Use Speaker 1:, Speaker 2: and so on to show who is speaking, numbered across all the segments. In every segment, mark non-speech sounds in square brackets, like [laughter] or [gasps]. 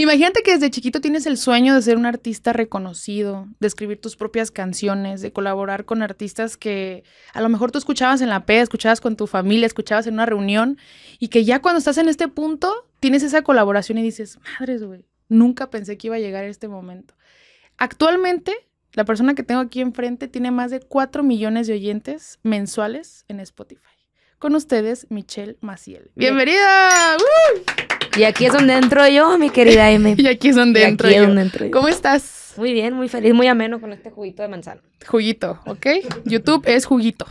Speaker 1: Imagínate que desde chiquito tienes el sueño de ser un artista reconocido, de escribir tus propias canciones, de colaborar con artistas que a lo mejor tú escuchabas en la P, escuchabas con tu familia, escuchabas en una reunión y que ya cuando estás en este punto tienes esa colaboración y dices, madres, güey, nunca pensé que iba a llegar a este momento. Actualmente, la persona que tengo aquí enfrente tiene más de 4 millones de oyentes mensuales en Spotify. Con ustedes,
Speaker 2: Michelle Maciel. Bienvenida. Y aquí es donde entro yo, mi querida M. [laughs] y aquí es donde, entro, yo. ¿Cómo estás? Muy bien, muy feliz, muy ameno con este juguito de manzana.
Speaker 1: Juguito, ¿ok? YouTube es juguito.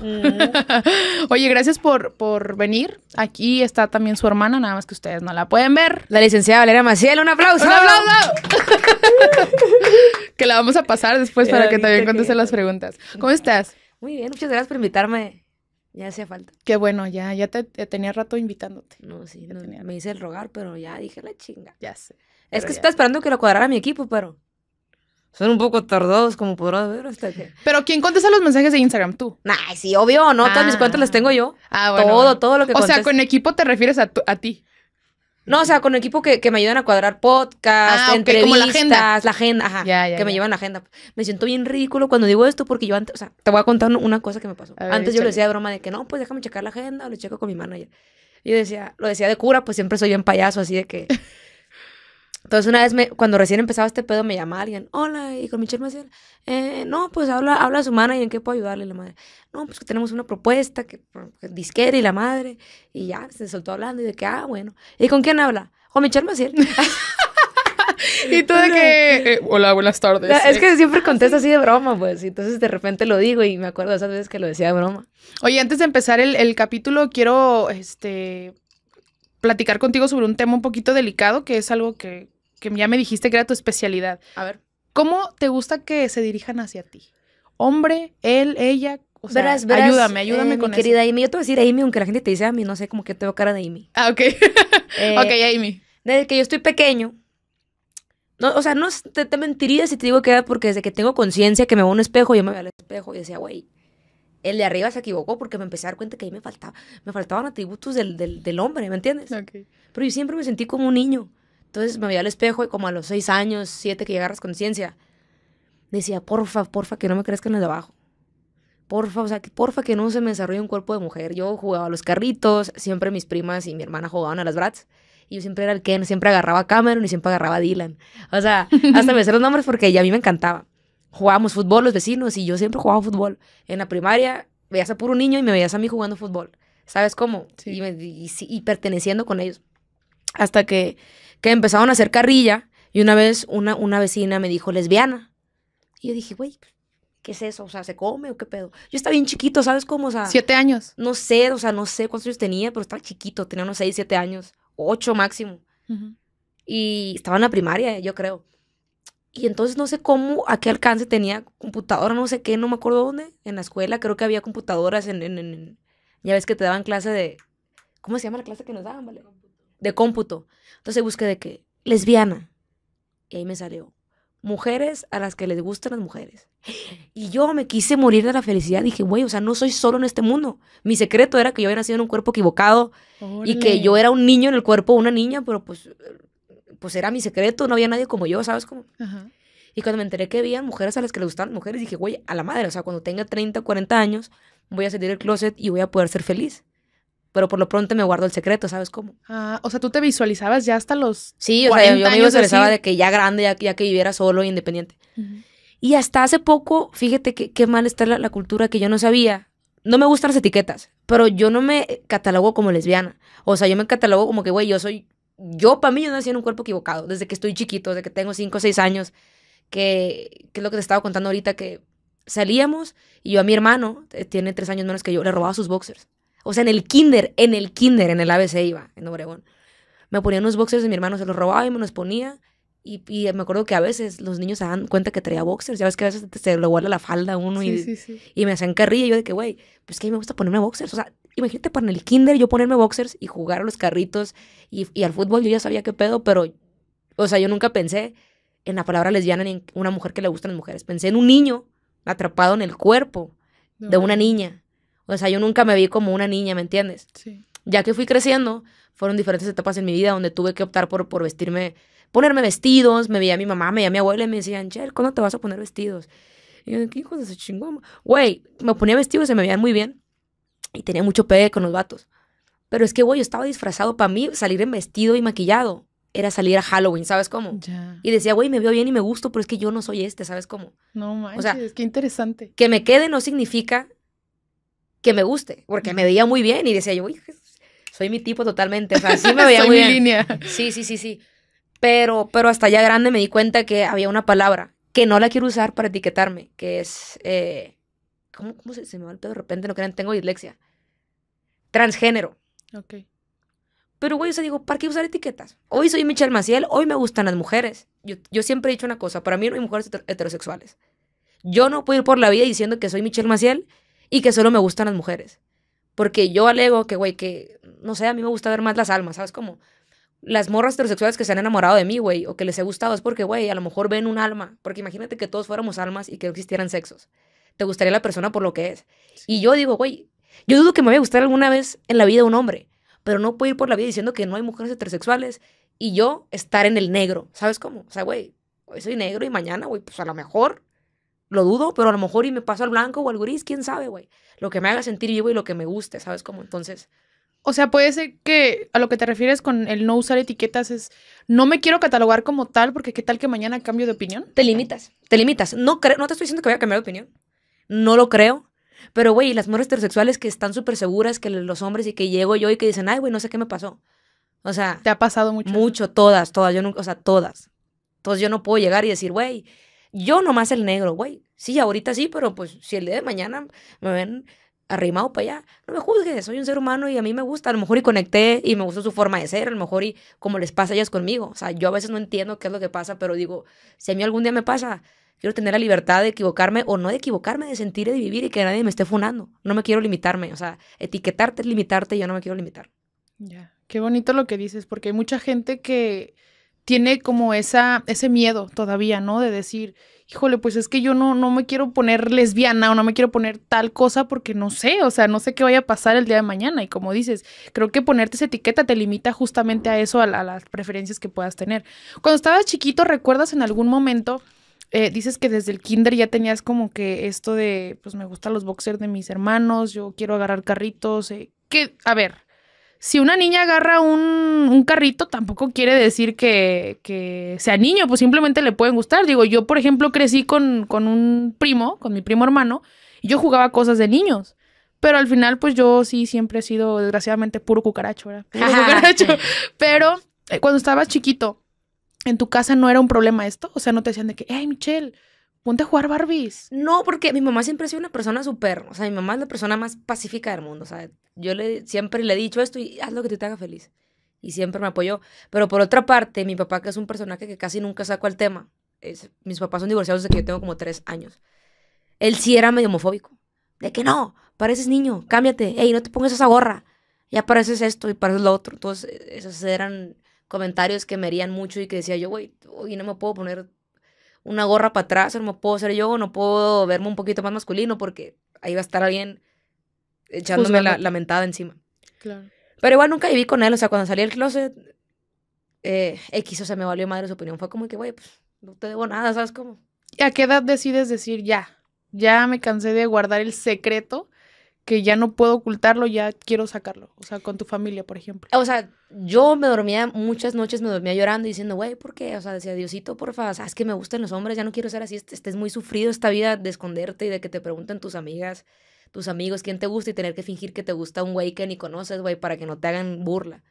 Speaker 2: [laughs] Oye, gracias por, por
Speaker 1: venir. Aquí está también su hermana, nada más que ustedes no la pueden ver. La licenciada Valeria Maciel, un aplauso. ¡Un aplauso! [laughs] que la vamos a pasar después para que también conteste las preguntas. ¿Cómo
Speaker 2: estás? Muy bien, muchas gracias por invitarme. Ya hacía falta. Qué bueno, ya, ya te, tenía rato invitándote. No, sí, me hice el rogar, pero ya dije la chinga. Ya sé. Es que ya. esperando que lo cuadrara mi equipo, pero son un poco tardados, como podrás ver hasta que... Pero ¿quién contesta los mensajes de Instagram? ¿Tú? Nah, sí, obvio, no, todas mis cuentas las ah. tengo yo. Ah, todo, todo lo que O sea, con equipo te refieres a, a ti. No, o sea, con el equipo que, me ayudan a cuadrar podcast, ah, entrevistas, la agenda, ajá, que me llevan la agenda. Me siento bien ridículo cuando digo esto porque yo antes, o sea, te voy a contar una cosa que me pasó. antes yo le decía de broma de que no, pues déjame checar la agenda, o checo con mi manager. Yo decía, lo decía de cura, pues siempre soy yo en payaso, así de que entonces, una vez, cuando recién empezaba este pedo, me llamaba alguien. Hola, y con Michelle Maciel. Eh, no, pues habla, habla a su y ¿en qué puedo ayudarle? La madre. No, pues que tenemos una propuesta, que, disquera y la madre. Y ya, se soltó hablando y de que, ah, bueno. ¿Y con quién habla? Con Michelle Maciel.
Speaker 1: [laughs] y tú de que. Eh, hola, buenas tardes. Es que
Speaker 2: siempre contesto [laughs] así de broma, pues. Y entonces de repente lo digo y me acuerdo de esas veces que lo decía de broma. Oye, antes de empezar el, el capítulo, quiero
Speaker 1: este platicar contigo sobre un tema un poquito delicado, que es algo que que ya me dijiste que era tu especialidad. A ver. ¿Cómo te gusta que se dirijan hacia ti?
Speaker 2: ¿Hombre, él, ella? O sea, ayúdame, ayúdame eh, con mi querida Amy. Yo te voy a decir Amy, aunque la gente te dice a mí, no sé, cómo que tengo cara de Amy. Ah, ok. [laughs] Eh, ok, Amy. Desde que yo estoy pequeño, no, o sea, no te, mentiría si te digo que era porque desde que tengo conciencia que me veo un espejo, yo me veo al espejo y decía, güey, el de arriba se equivocó porque me empecé a dar cuenta que ahí me faltaba, me faltaban atributos del, del, del hombre, ¿me entiendes? Okay. Pero yo siempre me sentí como un niño. Entonces me veía al espejo y como a los seis años, siete que llegaras agarras conciencia, decía, porfa, porfa, que no me crezcan el de abajo. Porfa, o sea, porfa que no se me desarrolle un cuerpo de mujer. Yo jugaba a los carritos, siempre mis primas y mi hermana jugaban a las brats. Y yo siempre era el Ken, siempre agarraba a Cameron y siempre agarraba a Dylan. O sea, hasta me sé los nombres porque ya a mí me encantaba. Jugábamos fútbol los vecinos y yo siempre jugaba fútbol. En la primaria veías a puro niño y me veías a mí jugando fútbol. ¿Sabes cómo? y perteneciendo con ellos. Hasta que que empezaron a hacer carrilla y una vez una, una vecina me dijo lesbiana. Y yo dije, güey, ¿qué es eso? O sea, ¿se come o qué pedo? Yo estaba bien chiquito, ¿sabes cómo? O sea, ¿Siete años? No sé, o sea, no sé cuántos años tenía, pero estaba chiquito, tenía unos seis, siete años, ocho máximo. Y estaba en la primaria, yo creo. Y entonces no sé cómo, a qué alcance tenía computadora, no sé qué, no me acuerdo dónde. En la escuela creo que había computadoras en... en, en ya ves que te daban clase de... ¿Cómo se llama la clase que nos daban, vale? de cómputo. Entonces busqué de qué, lesbiana. Y ahí me salió mujeres a las que les gustan las mujeres. Y yo me quise morir de la felicidad. Dije, güey, o sea, no soy solo en este mundo. Mi secreto era que yo había nacido en un cuerpo equivocado y que yo era un niño en el cuerpo de una niña, pero pues, pues era mi secreto, no había nadie como yo, ¿sabes? cómo Y cuando me enteré que había mujeres a las que les gustaban mujeres, dije, güey, a la madre, o sea, cuando tenga 30, 40 años, voy a salir del closet y voy a poder ser feliz pero por lo pronto me guardo el secreto, ¿sabes cómo?
Speaker 1: Ah, o sea, tú te visualizabas ya hasta los. Sí, o sea, yo me visualizaba de
Speaker 2: que ya grande, ya, que viviera solo e independiente. Y hasta hace poco, fíjate qué mal está la, cultura que yo no sabía. No me gustan las etiquetas, pero yo no me catalogo como lesbiana. O sea, yo me catalogo como que, güey, yo soy. Yo, para mí, yo nací en un cuerpo equivocado, desde que estoy chiquito, desde que tengo 5 o 6 años, que, que es lo que te estaba contando ahorita, que salíamos y yo a mi hermano, eh, tiene 3 años menos que yo, le robaba sus boxers. O sea, en el kinder, en el kinder, en el ABC iba, en Obregón. Me ponía unos boxers y mi hermano, se los robaba y me los ponía. Y, me acuerdo que a veces los niños se dan cuenta que traía boxers. Ya ves que a veces se lo guarda la falda uno y, me hacían carrilla. Y yo de que, güey, pues que a mí me gusta ponerme boxers. O sea, imagínate para en el kinder yo ponerme boxers y jugar a los carritos y, al fútbol. Yo ya sabía qué pedo, pero, o sea, yo nunca pensé en la palabra lesbiana ni en una mujer que le gustan las mujeres. Pensé en un niño atrapado en el cuerpo de una niña. O sea, yo nunca me vi como una niña, ¿me entiendes? Sí. Ya que fui creciendo, fueron diferentes etapas en mi vida donde tuve que optar por, por vestirme, ponerme vestidos. Me veía a mi mamá, me veía a mi abuela y me decían, ¿cómo ¿cuándo te vas a poner vestidos? Y yo, ¿qué hijos de ese chingón? Güey, me ponía vestidos, se me veían muy bien. Y tenía mucho pegue con los vatos. Pero es que, güey, yo estaba disfrazado para mí, salir en vestido y maquillado. Era salir a Halloween, ¿sabes cómo? Y decía, güey, me veo bien y me gusto, pero es que yo no soy este, ¿sabes cómo?
Speaker 1: No manches, o sea, qué interesante.
Speaker 2: Que me quede no significa que me guste, porque me veía muy bien y decía yo, soy mi tipo totalmente, o sea, sí me [laughs] veía muy bien. Sí, sí, sí, sí. Pero, pero hasta ya grande me di cuenta que había una palabra que no la quiero usar para etiquetarme, que es, eh, ¿cómo, se, me va el pedo de repente? No crean, tengo dislexia. Transgénero. Ok. Pero, güey, yo sea, digo, ¿para qué usar etiquetas? Hoy soy Michelle Maciel, hoy me gustan las mujeres. Yo, yo siempre he dicho una cosa, para mí no hay mujeres heterosexuales. Yo no puedo ir por la vida diciendo que soy Michelle Maciel y que solo me gustan las mujeres. Porque yo alego que, güey, que, no sé, a mí me gusta ver más las almas, ¿sabes? Como las morras heterosexuales que se han enamorado de mí, güey, o que les he gustado, es porque, güey, a lo mejor ven un alma. Porque imagínate que todos fuéramos almas y que no existieran sexos. Te gustaría la persona por lo que es. Y yo digo, güey, yo dudo que me vaya a gustar alguna vez en la vida un hombre, pero no puedo ir por la vida diciendo que no hay mujeres heterosexuales y yo estar en el negro, ¿sabes cómo? O sea, güey, hoy soy negro y mañana, güey, pues a lo mejor lo dudo, pero a lo mejor y me paso al blanco o al gris, quién sabe, güey. Lo que me haga sentir vivo y lo que me guste, ¿sabes cómo? Entonces. O
Speaker 1: sea, puede ser que a lo que te refieres con el no usar etiquetas es, no me quiero catalogar como tal
Speaker 2: porque qué tal que mañana cambio de opinión. Te limitas, te limitas. No, no te estoy diciendo que voy a cambiar de opinión. No lo creo. Pero, güey, las mujeres heterosexuales que están súper seguras que los hombres y que llego yo y que dicen, ay, güey, no sé qué me pasó. O sea. Te ha pasado mucho. Mucho, todas, todas. Yo nunca, o sea, todas. Entonces yo no puedo llegar y decir, güey, yo nomás el negro, güey. Sí, ahorita sí, pero pues si el día de mañana me ven arrimado para allá, no me juzgues, soy un ser humano y a mí me gusta, a lo mejor y conecté y me gustó su forma de ser, a lo mejor y como les pasa a ellas conmigo. O sea, yo a veces no entiendo qué es lo que pasa, pero digo, si a mí algún día me pasa, quiero tener la libertad de equivocarme o no de equivocarme, de sentir y de vivir y que nadie me esté funando. No me quiero limitarme, o sea, etiquetarte es limitarte yo no me quiero limitar.
Speaker 1: Ya, qué
Speaker 2: bonito lo que dices, porque hay mucha gente que tiene como
Speaker 1: esa, ese miedo todavía, ¿no? De decir, híjole, pues es que yo no, no me quiero poner lesbiana o no me quiero poner tal cosa porque no sé, o sea, no sé qué vaya a pasar el día de mañana. Y como dices, creo que ponerte esa etiqueta te limita justamente a eso, a, las preferencias que puedas tener. Cuando estabas chiquito, ¿recuerdas en algún momento? Eh, dices que desde el kinder ya tenías como que esto de, pues me gustan los boxers de mis hermanos, yo quiero agarrar carritos. Eh, ¿qué? a ver, si una niña agarra un, carrito, tampoco quiere decir que, sea niño, pues simplemente le pueden gustar. Digo, yo, por ejemplo, crecí con, un primo, con mi primo hermano, y yo jugaba cosas de niños. Pero al final, pues yo sí siempre he sido, desgraciadamente, puro cucaracho, ¿verdad? Puro cucaracho. [laughs] Pero eh, cuando estabas chiquito, en tu casa
Speaker 2: no era un problema esto. O sea, no te decían de que, ay, Michelle, Ponte a jugar Barbies. No, porque mi mamá siempre ha sido una persona súper, o sea, mi mamá es la persona más pacífica del mundo, o sea, yo le, siempre le he dicho esto y haz lo que te haga feliz. Y siempre me apoyó. Pero por otra parte, mi papá, que es un personaje que casi nunca sacó el tema, mis papás son divorciados desde que yo tengo como tres años. Él sí era medio homofóbico. De que no, pareces niño, cámbiate, Ey, no te pongas esa gorra, ya pareces esto y pareces lo otro. Entonces, e-, esos eran comentarios que me herían mucho y que decía yo, güey, hoy no me puedo poner una gorra para atrás, no puedo ser yo, no puedo verme un poquito más masculino porque ahí va a estar alguien echándome la, mentada encima. Claro. Pero igual nunca viví con él, o sea, cuando salí del closet, eh, X, o sea, me valió madre su opinión. Fue como que, güey, pues no te debo nada, ¿sabes cómo? ¿Y a qué edad decides decir ya? Ya me
Speaker 1: cansé de guardar el secreto que ya no puedo ocultarlo, ya quiero sacarlo. O sea, con tu
Speaker 2: familia, por ejemplo. O sea, yo me dormía muchas noches, me dormía llorando y diciendo, güey, ¿por qué? O sea, decía, Diosito, porfa, sabes que me gustan los hombres, ya no quiero ser así, estés este muy sufrido esta vida de esconderte y de que te pregunten tus amigas, tus amigos, quién te gusta y tener que fingir que te gusta un güey que ni conoces, güey, para que no te hagan burla.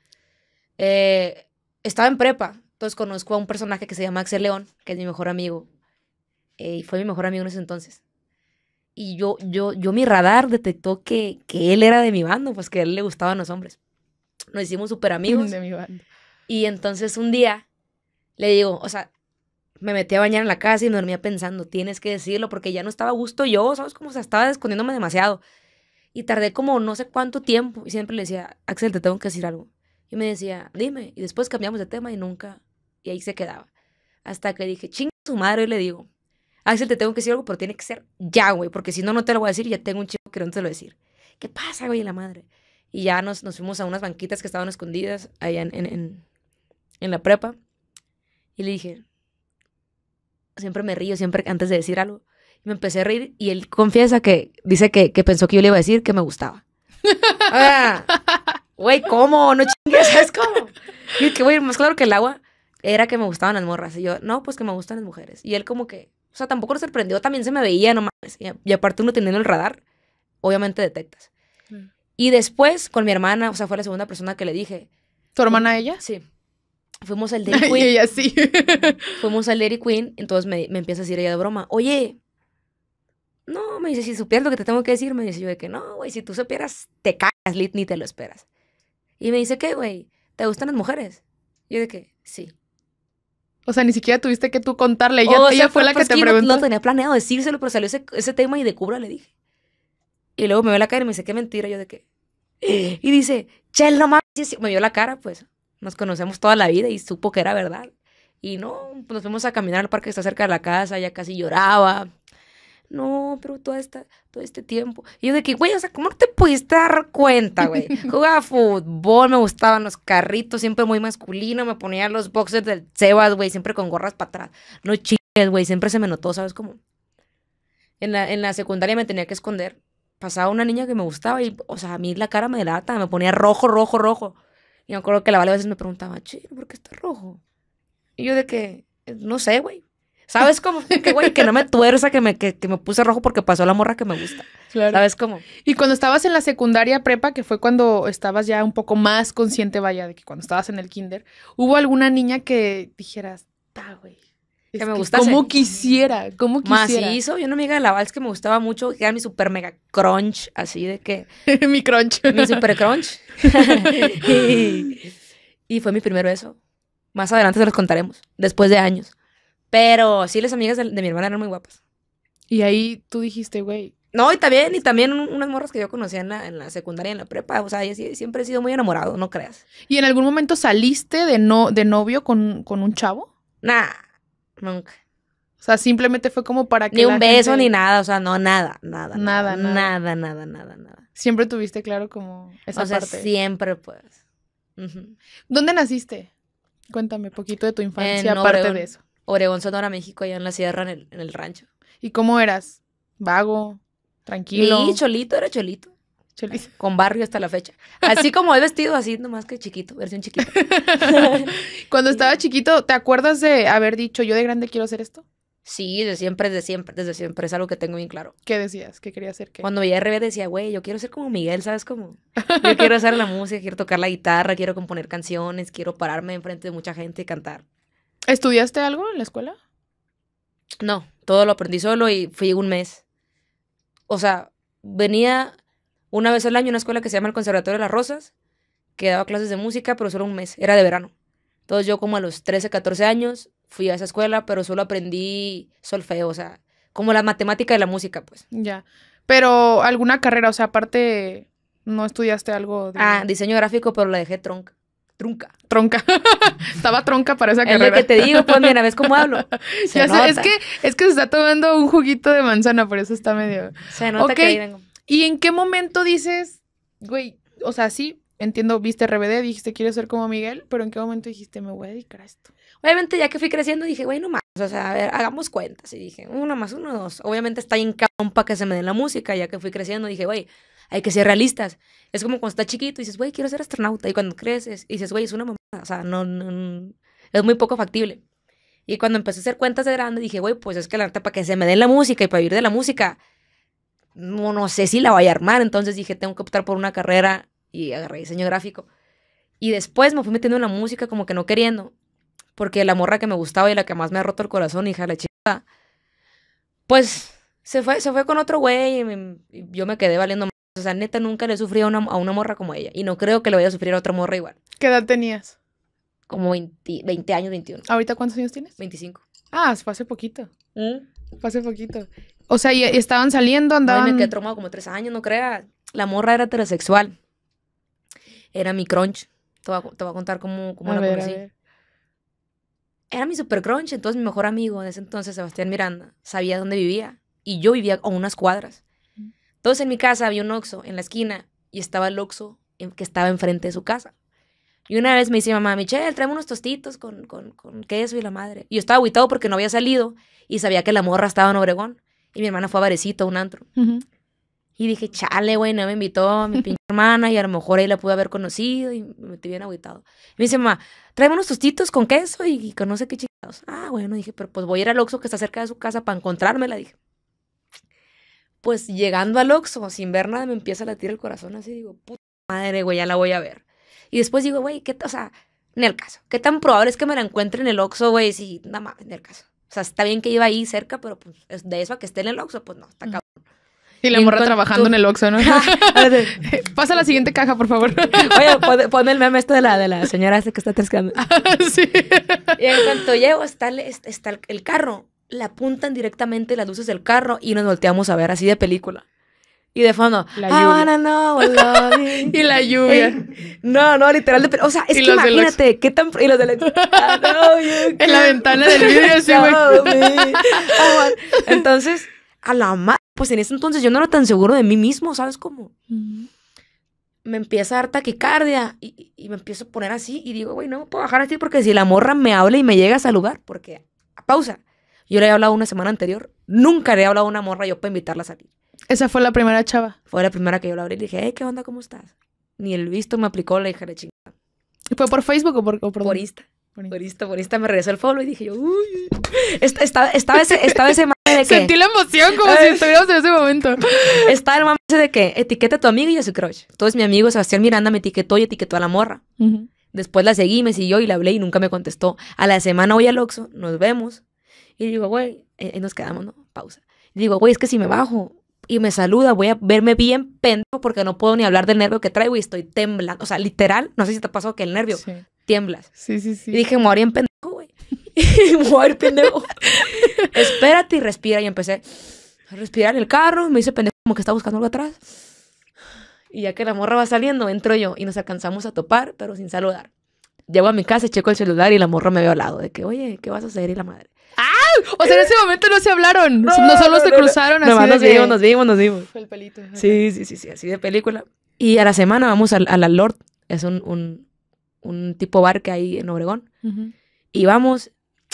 Speaker 2: Eh, estaba en prepa, entonces conozco a un personaje que se llama Axel León, que es mi mejor amigo. Eh, y fue mi mejor amigo en ese entonces y yo, yo, yo mi radar detectó que, que él era de mi bando, pues que a él le gustaban los hombres. Nos hicimos súper [laughs] amigos. De Y entonces un día le digo, o sea, me metí a bañar en la casa y me dormía pensando, tienes que decirlo, porque ya no estaba a gusto yo, ¿sabes? Como se estaba escondiéndome demasiado. Y tardé como no sé cuánto tiempo y siempre le decía, Axel, te tengo que decir algo. Y me decía, dime. Y después cambiamos de tema y nunca. Y ahí se quedaba. Hasta que dije, chinga su madre, y le digo, Axel, te tengo que decir algo, pero tiene que ser ya, güey, porque si no, no te lo voy a decir y ya tengo un chico que no te lo voy a decir. ¿Qué pasa, güey, la madre? Y ya nos, nos fuimos a unas banquitas que estaban escondidas allá en, en, la prepa. Y le dije, siempre me río, siempre antes de decir algo. Y me empecé a reír y él confiesa que dice que, pensó que yo le iba a decir que me gustaba. güey, ¿cómo? No chingues, ¿sabes cómo? Y que, güey, más claro que el agua era que me gustaban las morras. Y yo, no, pues que me gustan las mujeres. Y él como que, o sea, tampoco lo sorprendió, también se me veía, no mames. Y, aparte uno teniendo el radar, obviamente detectas. Mm. Y después, con mi hermana, o sea, fue la segunda persona que le dije. ¿Tu hermana ella? Sí. Fuimos al [laughs] Dairy Queen. y ella sí. [laughs] Fuimos al Dairy Queen, entonces me, empieza a decir ella de broma, oye, no, me dice, si supieras lo que te tengo que decir, me dice yo de que no, güey, si tú supieras, te cagas, Lit, ni te lo esperas. Y me dice, ¿qué, güey? ¿Te gustan las mujeres? Yo de que, sí. O sea, ni siquiera tuviste que tú contarle. Ella, fue, la pues que te preguntó. No, no, tenía planeado decírselo, pero salió ese, tema y de cubra le dije. Y luego me vio la cara y me dice, qué mentira. Yo de qué. [gasps] Y dice, Chel, no mames. Me vio la cara, pues. Nos conocemos toda la vida y supo que era verdad. Y no, pues nos fuimos a caminar al parque que está cerca de la casa. Ya casi lloraba no, pero toda esta, todo este tiempo. Y yo de que, güey, o sea, ¿cómo no te pudiste dar cuenta, güey? [laughs] Jugaba fútbol, me gustaban los carritos, siempre muy masculino, me ponía los boxers del Sebas, güey, siempre con gorras para atrás. No chingues, güey, siempre se me notó, ¿sabes cómo? En la, secundaria me tenía que esconder. Pasaba una niña que me gustaba y, o sea, a mí la cara me delata, me ponía rojo, rojo, rojo. Y me acuerdo que la Vale a veces me preguntaba, che, ¿por qué está rojo? Y yo de que, no sé, güey. ¿Sabes cómo? [laughs] Que güey, que no me tuerza, que me, que, me puse rojo porque pasó la morra que me gusta.
Speaker 1: Claro. ¿Sabes cómo? Y cuando estabas en la secundaria prepa, que fue cuando estabas ya un poco más consciente, vaya, de que cuando estabas en el kinder, ¿hubo alguna niña que dijeras, ta, güey? Que me gustase. Como quisiera, como quisiera. hizo,
Speaker 2: yo una amiga de la Vals que me gustaba mucho, era mi super mega crunch, así de que.
Speaker 1: [laughs] mi crunch.
Speaker 2: Mi super crunch. [laughs] y, y fue mi primer beso. Más adelante se los contaremos, después de años. Pero sí, las amigas de, mi hermana eran muy guapas. Y ahí tú dijiste, güey. No, y también, y también unas morras que yo conocía en la, en la secundaria, en la prepa. O sea, yo siempre he sido muy enamorado, no creas.
Speaker 1: ¿Y en algún momento saliste de, no, de novio con, un chavo?
Speaker 2: Nah, nunca. O sea, simplemente fue como para que. Ni un beso ni nada, o sea, no, nada, nada. Nada, nada. Nada, nada, nada, nada.
Speaker 1: Siempre tuviste claro
Speaker 2: como esa o sea, Siempre, pues.
Speaker 1: ¿Dónde naciste? Cuéntame un poquito de tu infancia, aparte de eso.
Speaker 2: Oregón Sonora, México, allá en la sierra, en el, rancho. ¿Y cómo eras? ¿Vago? ¿Tranquilo? Sí, cholito, era cholito. Cholito. Con barrio hasta la fecha. Así como he vestido, así nomás que chiquito, versión chiquita. [laughs] Cuando estaba chiquito, ¿te
Speaker 1: acuerdas de haber dicho
Speaker 2: yo de grande quiero hacer esto? Sí, de siempre, desde siempre, desde siempre. Es algo que tengo bien claro. ¿Qué decías? ¿Qué quería hacer? Qué? Cuando veía RB decía, güey, yo quiero ser como Miguel, ¿sabes cómo? Yo quiero hacer la música, quiero tocar la guitarra, quiero componer canciones, quiero pararme enfrente de mucha gente y cantar.
Speaker 1: ¿Estudiaste algo en la escuela?
Speaker 2: No, todo lo aprendí solo y fui un mes. O sea, venía una vez al año a una escuela que se llama el Conservatorio de las Rosas, que daba clases de música, pero solo un mes, era de verano. Entonces yo como a los 13, 14 años fui a esa escuela, pero solo aprendí solfeo, o sea, como la matemática y la música, pues.
Speaker 1: Ya. Pero alguna carrera, o sea, aparte no estudiaste algo Ah, diseño gráfico, pero la dejé tronca trunca. Tronca. [laughs] Estaba tronca para esa carrera. Es que te digo, pues mira, ¿ves cómo hablo? [laughs] ya Sé, es, que, es que se está tomando un juguito de manzana, por eso está medio... Se nota okay. que ¿Y en qué momento dices, güey, o sea, sí, entiendo, viste RBD, dijiste quiero ser como Miguel, pero ¿en qué momento dijiste me voy a dedicar a esto?
Speaker 2: Obviamente ya que fui creciendo dije, güey, no más, o sea, a ver, hagamos cuentas. Y dije, uno más uno, dos. Obviamente está en campa que se me dé la música, ya que fui creciendo dije, güey, hay que ser realistas. Es como cuando estás chiquito y dices, güey, quiero ser astronauta. Y cuando creces y dices, güey, es una mamada. O sea, no, es muy poco factible. Y cuando empecé a hacer cuentas de grande, dije, güey, pues es que la neta, para que se me dé la música y para vivir de la música, no, sé si la voy a armar. Entonces dije, tengo que optar por una carrera y agarré diseño gráfico. Y después me fui metiendo en la música como que no queriendo, porque la morra que me gustaba y la que más me ha roto el corazón, hija de la chica. pues se fue, se fue con otro güey y, y yo me quedé valiendo o sea, neta, nunca le he sufrido a una, morra como ella. Y no creo que le vaya a sufrir a otra morra igual. ¿Qué edad tenías? Como 20, años, 21. ¿Ahorita cuántos años tienes? 25.
Speaker 1: Ah, fue hace poquito. ¿Mm? Fue hace poquito.
Speaker 2: O sea, y, estaban saliendo, andaban... Ay, me quedé traumado como tres años, no creas. La morra era heterosexual. Era mi crunch. Te voy a, contar cómo, cómo la Era mi super crunch, entonces mi mejor amigo en ese entonces, Sebastián Miranda, sabía dónde vivía. Y yo vivía a unas cuadras. Entonces en mi casa había un Oxxo en la esquina y estaba el Oxxo que estaba enfrente de su casa. Y una vez me dice mamá, Michelle, tráeme unos tostitos con, con, queso y la madre. Y yo estaba aguitado porque no había salido y sabía que la morra estaba en Obregón. Y mi hermana fue a Varecito, un antro. Y dije, chale, güey, no me invitó mi pinche [laughs] hermana y a lo mejor ahí la pude haber conocido y me metí bien agüitado. Me dice, mamá, tráeme unos tostitos con queso y, conoce con no sé qué chingados. Ah, bueno, dije, pero pues voy a ir al Oxxo que está cerca de su casa para encontrarme, la dije pues llegando al Oxxo, sin ver nada, me empieza a latir el corazón así, digo, puta madre, güey, ya la voy a ver. Y después digo, güey, ¿qué, o sea, en el caso, ¿qué tan probable es que me la encuentre en el Oxxo, güey? Sí, nada más, en el caso. O sea, está bien que iba ahí cerca, pero pues de eso a que esté en el Oxxo, pues no, está mm. cabrón. Y la morra trabajando en el Oxxo, ¿no? [laughs] [laughs] Pasa la siguiente caja, por favor. [laughs] Oye, pon, el meme esto de la, de la señora que está atascando. sí. Y en cuanto llego, está, el, está el carro le apuntan directamente las luces del carro y nos volteamos a ver así de película. Y de fondo, [laughs] y la lluvia. Eh, no, no, literal. De, o sea, es que imagínate, qué tan. Y los [laughs] en la ventana del vidrio, así, [laughs] güey. entonces, a la madre. Pues en ese entonces yo no era tan seguro de mí mismo, ¿sabes cómo? Me empieza a dar taquicardia y, me empiezo a poner así y digo, güey, no puedo bajar así porque si la morra me habla y me llega a lugar, porque. a Pausa. Yo le había hablado una semana anterior. Nunca le había hablado a una morra yo para invitarla a salir. ¿Esa fue la primera chava? Fue la primera que yo la abrí. Le dije, hey, ¿qué onda? ¿Cómo estás? Ni el visto me aplicó la hija de chingada. ¿Y fue por Facebook o por, por, Insta? Por me regresó el follow y dije yo, uy. estaba ese, estaba de que. Sentí la emoción como si estuviéramos en ese momento. [laughs] Estaba el mame de que etiqueta a tu amigo y a su crush. Entonces mi amigo Sebastián Miranda me etiquetó y etiquetó a la morra. Después la seguí, me siguió y la hablé y nunca me contestó. A la semana voy al Oxxo, nos vemos. Y digo, güey, y eh, eh, nos quedamos, ¿no? Pausa. Y digo, güey, es que si me bajo y me saluda, voy a verme bien pendejo porque no puedo ni hablar del nervio que traigo y estoy temblando. O sea, literal, no sé si te pasó que el nervio tiemblas. Sí, sí, sí. Y dije, morir en pendejo, güey. [laughs] morir pendejo. [laughs] Espérate y respira. Y empecé a respirar en el carro. Me hice pendejo como que estaba buscando algo atrás. Y ya que la morra va saliendo, entro yo y nos alcanzamos a topar, pero sin saludar. Llego a mi casa, checo el celular y la morra me veo al lado. De que, oye, ¿qué vas a hacer? Y la madre. ¡Ah! O sea, en ese momento no se hablaron. No, solo se cruzaron así. nos vimos, nos vimos, nos vimos. Fue el pelito. Sí, sí, sí, sí, así de película. Y a la semana vamos a, la Lord. Es un, tipo bar que hay en Obregón. Y vamos.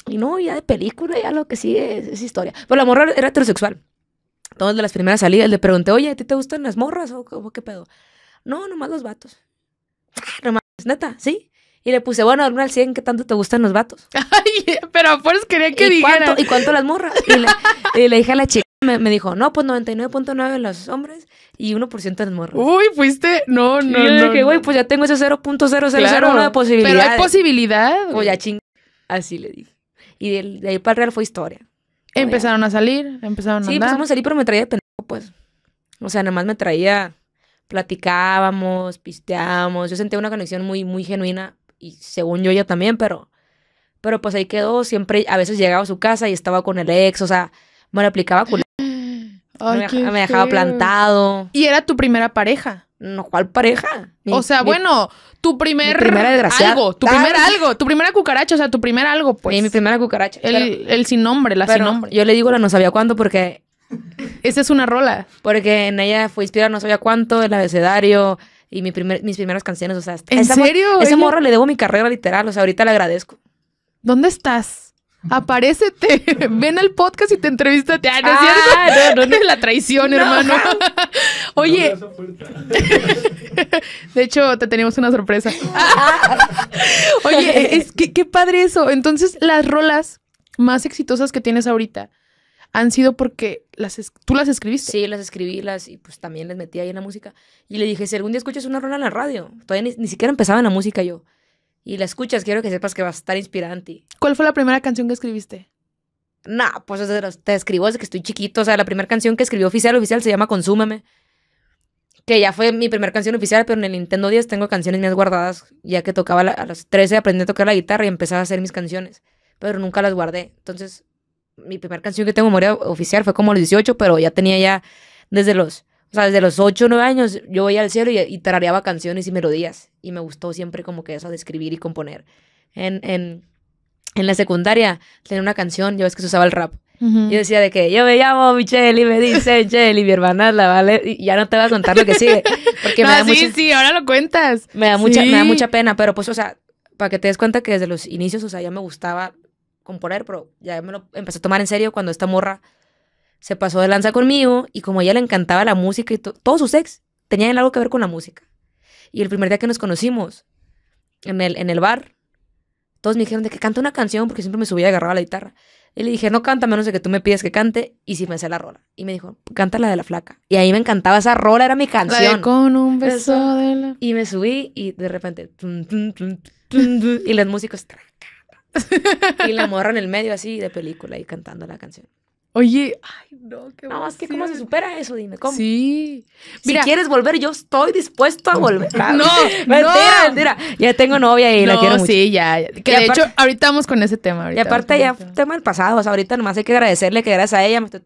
Speaker 2: Y no, ya de película, ya lo que sigue es, historia. Pero la morra era heterosexual. Todas de las primeras salidas le pregunté, oye, ¿a ti te gustan las morras o, o qué pedo? No, nomás los vatos. Ah, nomás, neta, sí. Y le puse, bueno, al 100, ¿qué tanto te gustan los vatos? [laughs] Ay, pero a quería que ¿Y dijera. Cuánto, ¿Y cuánto las morras? Y le, dije a la chica, me, dijo, no, pues 99.9 de los hombres y 1% de las morras. Uy, fuiste, no, no, y yo dije, güey, pues ya tengo ese 0.0001 de posibilidad. Pero hay posibilidad. O pues ya ching. Así le dije. Y de, ahí para el real fue historia. Empezaron a salir, empezaron a Sí, empezamos a salir, pero me traía de pendejo, pues. O sea, nada más me traía, platicábamos, pisteábamos. Yo sentía una conexión muy, muy genuina y según yo ella también, pero, pero pues ahí quedó, siempre, a veces llegaba a su casa y estaba con el ex, o sea, me aplicaba con... me, dejaba plantado. ¿Y era tu primera pareja? No, ¿cuál pareja? o sea, bueno,
Speaker 1: tu primer primera algo, tu primer ah, algo, tu primera cucaracha, o sea, tu primer algo, pues. mi primera cucaracha. El,
Speaker 2: sin nombre, la sin nombre. Yo le digo la no sabía cuánto porque esa es una rola. Porque en ella fue inspirada no sabía cuánto, el abecedario, y mis primeras canciones. O sea, ¿En serio? Ese morro le debo mi carrera literal. O sea, ahorita le agradezco.
Speaker 1: ¿Dónde estás? Aparécete, [laughs] ven al podcast y te entrevistate. Ah, ah no No, no, es [laughs] La traición, hermano. [laughs] Oye. de hecho, te teníamos una sorpresa. Oye, es que qué padre eso. Entonces, las rolas más
Speaker 2: exitosas que tienes ahorita han sido porque las tú las escribiste. Sí, las escribí, las y pues también les metí ahí en la música. Y le dije, si algún día escuchas una rola en la radio, todavía ni, siquiera empezaba en la música yo, y la escuchas, quiero que sepas que va a estar inspirante.
Speaker 1: ¿Cuál fue la primera canción que escribiste?
Speaker 2: No, nah, pues te escribo desde que estoy chiquito. O sea, la primera canción que escribió oficial, oficial, se llama Consúmame. Que ya fue mi primera canción oficial, pero en el Nintendo 10 tengo canciones mías guardadas. Ya que tocaba a las 13, aprendí a tocar la guitarra y empecé a hacer mis canciones. Pero nunca las guardé. Entonces, mi primera canción que tengo memoria oficial fue como a los 18, pero ya tenía ya desde los, o sea, desde los 8 o 9 años yo voy al cielo y, tarareaba canciones y melodías. Y me gustó siempre como que eso de escribir y componer. En, en, en la secundaria tenía una canción, yo ves que se usaba el rap. y Yo decía de que yo me llamo Michelle y me dice [laughs] Michelle y mi hermana la vale. Y ya no te voy a contar lo que sigue. Porque sí,
Speaker 1: sí, ahora lo cuentas. Me
Speaker 2: da, mucha, me da mucha pena, pero pues, o sea, para que te des cuenta que desde los inicios, o sea, ya me gustaba componer, pero ya me lo empecé a tomar en serio cuando esta morra se pasó de lanza conmigo y como a ella le encantaba la música y todo, todos sus ex tenían algo que ver con la música. Y el primer día que nos conocimos en el, en el bar, todos me dijeron de que canta una canción porque siempre me subía y agarraba la guitarra. Y le dije, no canta menos de que tú me pides que cante. Y sí, me sé la rola. Y me dijo, canta la de la flaca. Y ahí me encantaba esa rola, era mi canción. con un beso de la... Y me subí y de repente... y las músicas y la morra en el medio así de película y cantando la canción. Oye, ay, no, qué No, es que cómo se supera eso, dime, ¿cómo? Sí. Mira, si quieres volver, yo estoy dispuesto a volver. [laughs] No, [laughs] mentira, mentira. Ya tengo novia y la quiero mucho. sí, ya. Que de hecho, ahorita vamos con ese tema. Ahorita, y aparte ya, tema. tema del pasado, o sea, ahorita nomás hay que agradecerle que gracias a ella me estoy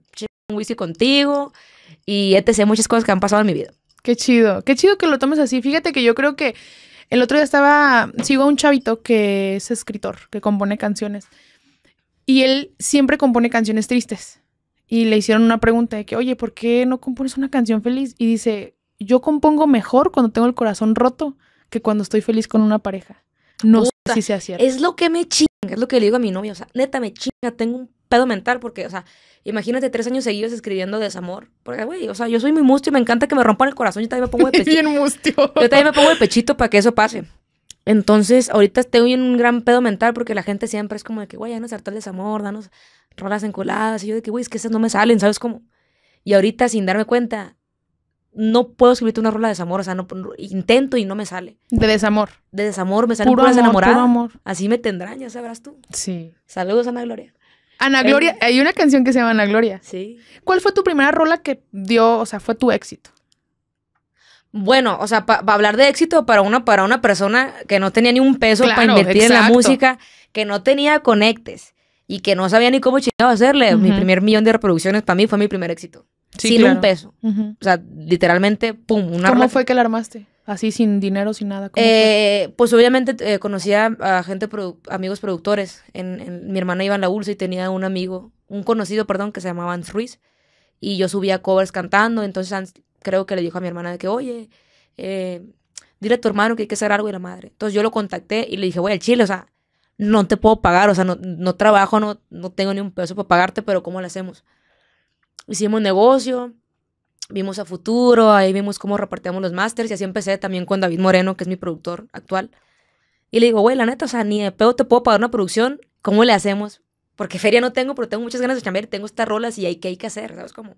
Speaker 2: un whisky contigo y te sé muchas cosas que han pasado en mi vida. Qué chido, qué chido que lo tomes así. Fíjate que yo creo que el otro día
Speaker 1: estaba, sigo a un chavito que es escritor, que compone canciones. Y él siempre compone canciones tristes. Y le hicieron una pregunta de que, oye, ¿por qué no compones una canción feliz? Y dice, yo compongo mejor cuando tengo el corazón roto que cuando estoy feliz con una
Speaker 2: pareja. No es lo que me chinga, es lo que le digo a mi novia. O sea, neta, me chinga, tengo un pedo mental porque, o sea, imagínate tres años seguidos escribiendo desamor. Porque, güey, o sea, yo soy muy mustio y me encanta que me rompan el corazón. Yo también me pongo de [laughs] pechito. Yo también me pongo de pechito para que eso pase. Entonces, ahorita estoy en un gran pedo mental porque la gente siempre es como de que, güey, danos el desamor, danos rolas enculadas. Y yo de que, güey, es que esas no me salen, ¿sabes cómo? Y ahorita, sin darme cuenta, no puedo escribirte una rola de desamor, o sea, intento y no me sale. De desamor. De desamor, me sale puro amor, Así me tendrán, ya sabrás tú. Sí. Saludos, Ana Gloria.
Speaker 1: Ana Gloria, eh, hay una canción que se llama Ana Gloria. Sí. ¿Cuál fue tu primera rola que dio, o sea, fue tu
Speaker 2: éxito? Bueno, o sea, para hablar de éxito para una, para una persona que no tenía ni un peso para invertir en la música, que no tenía conectes, y que no sabía ni cómo chingado hacerle. Mi primer millón de reproducciones para mí fue mi primer éxito. sin un peso. O sea, literalmente, pum, una ¿Cómo fue
Speaker 1: que la armaste? Así, sin dinero, sin nada.
Speaker 2: Eh, pues obviamente eh, conocía a gente, amigos productores. En, mi hermana iba en la ULSA y tenía un amigo, un conocido, perdón, que se llamaba Ant Ruiz. Y yo subía covers cantando. Entonces creo que le dijo a mi hermana de que, oye, eh, dile a tu hermano que hay que hacer algo y la madre. Entonces yo lo contacté y le dije, voy al Chile, o sea, no te puedo pagar, o sea, no, no trabajo, no, no tengo ni un peso para pagarte, pero ¿cómo le hacemos? Hicimos negocio, vimos a futuro, ahí vimos cómo repartíamos los másters y así empecé también con David Moreno, que es mi productor actual. Y le digo, güey, la neta, o sea, ni de pedo te puedo pagar una producción, ¿cómo le hacemos? Porque feria no tengo, pero tengo muchas ganas de chambear tengo estas rolas y hay que hay que hacer, ¿sabes cómo?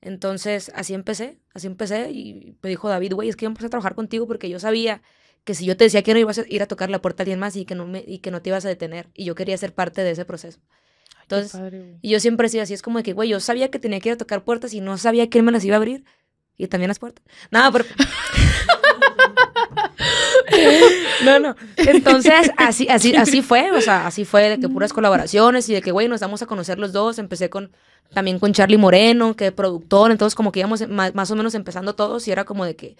Speaker 2: Entonces, así empecé, así empecé y me dijo David, güey, es que yo empecé a trabajar contigo porque yo sabía que si yo te decía que no ibas a ir a tocar la puerta a alguien más y que no, me, y que no te ibas a detener. Y yo quería ser parte de ese proceso. Entonces, y yo siempre decía así, es como de que, güey, yo sabía que tenía que ir a tocar puertas y no sabía quién me las iba a abrir. Y también las puertas. Nada, pero... [laughs] no, no. Entonces, [laughs] así, así, así fue, o sea, así fue de que puras mm. colaboraciones y de que, güey, nos damos a conocer los dos. Empecé con, también con Charlie Moreno, que es productor, entonces como que íbamos más, más o menos empezando todos y era como de que,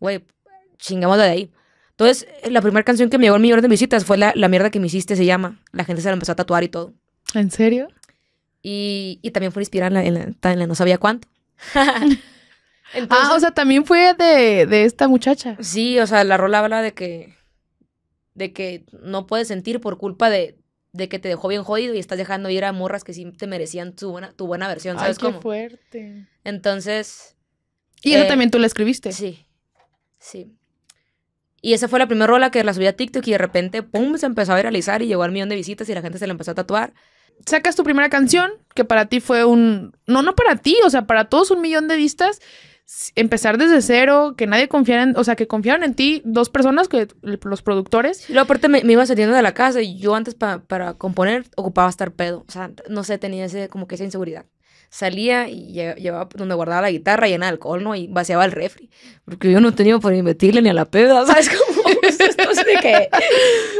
Speaker 2: güey, chingamos de ahí. Entonces, eh, la primera canción que me llegó mi orden de visitas fue la, mierda que me hiciste, se llama. La gente se la empezó a tatuar y todo. ¿En serio? Y, también fue inspirada en, la, no sabía cuánto. [laughs]
Speaker 1: ah, o sea, también fue de, esta muchacha.
Speaker 2: Sí, o sea, la rola habla de que, de que no puedes sentir por culpa de, que te dejó bien jodido y estás dejando ir a morras que sí te merecían tu buena, tu buena versión, ¿sabes Ay, qué fuerte. Entonces... Y eso eh, también tú la escribiste. Sí, sí. Y esa fue la primera rola que la subí a TikTok y de repente, ¡pum!, se empezó a viralizar y llegó al millón de visitas y la gente se la empezó a tatuar. Sacas tu primera canción, que para ti fue un... No, no para ti, o sea, para todos un millón de vistas.
Speaker 1: Empezar desde cero, que nadie confiara en... O sea, que confiaron en ti dos personas, que
Speaker 2: los productores. Y aparte me, iba saliendo de la casa y yo antes para componer ocupaba estar pedo. O sea, no sé, tenía ese, como que esa inseguridad salía y llevaba donde guardaba la guitarra llena de alcohol, ¿no? Y vaciaba el refri. Porque yo no tenía por invertirle ni a la peda, [laughs] ¿sabes cómo? [laughs] de que,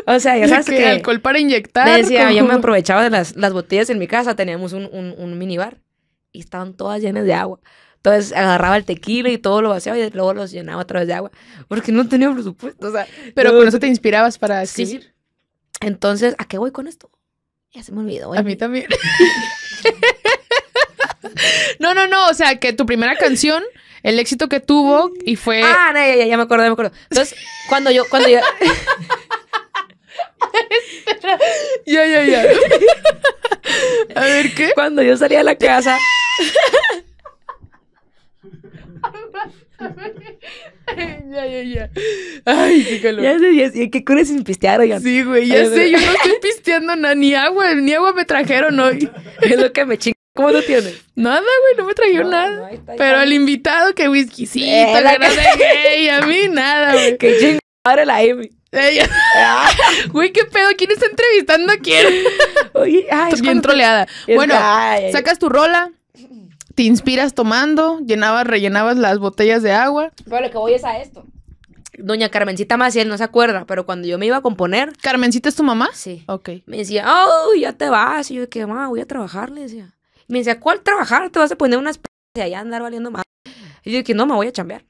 Speaker 2: o sea, ya sabes que, alcohol para inyectar. Decía, yo me aprovechaba de las, las, botellas en mi casa, teníamos un, un, minibar y estaban todas llenas de agua. Entonces agarraba el tequila y todo lo vaciaba y luego los llenaba a través de agua. Porque no tenía presupuesto. O sea, Pero con eso te
Speaker 1: inspirabas para escribir. Sí.
Speaker 2: Entonces, ¿a qué voy con esto? Ya se me olvidó. A mí
Speaker 1: también. [laughs] [laughs] no, no, no. O sea, que tu primera canción,
Speaker 2: el éxito que tuvo y fue. Ah, no, ya, ya, ya me acuerdo, ya me acuerdo. Entonces, cuando yo, cuando yo. [laughs] Ya, ya, ya. [laughs] A ver qué. Cuando yo salí a la casa.
Speaker 1: ya, ya, ya.
Speaker 2: Ay, qué calor. Ya sé, ya sé. Qué sin pistear, oigan. Sí, güey, ya sé. Yo no estoy
Speaker 1: pisteando nada, ni agua, ni agua me trajeron hoy. es lo que me chinga. ¿Cómo te tienes? Nada, güey, no me trajo nada. pero el invitado que whisky. Sí. Eh, que a mí nada, güey. [laughs] Que chingada la Amy. Ah. Güey, qué pedo, ¿quién está entrevistando a quién? Oye, ah, ay, bien troleada. Bueno, sacas tu rola, te inspiras tomando, llenabas, rellenabas las botellas de agua.
Speaker 2: Pero lo que voy es a esto. Doña Carmencita Maciel no se acuerda, pero cuando yo me iba a componer. ¿Carmencita es tu mamá? Sí. Ok. Me decía, oh, ya te vas. Y yo, ¿qué, mamá, voy a trabajar, le decía. Me decía, ¿cuál trabajar? Te vas a poner unas p de allá andar valiendo más. Y yo dije, no, me voy a chambear.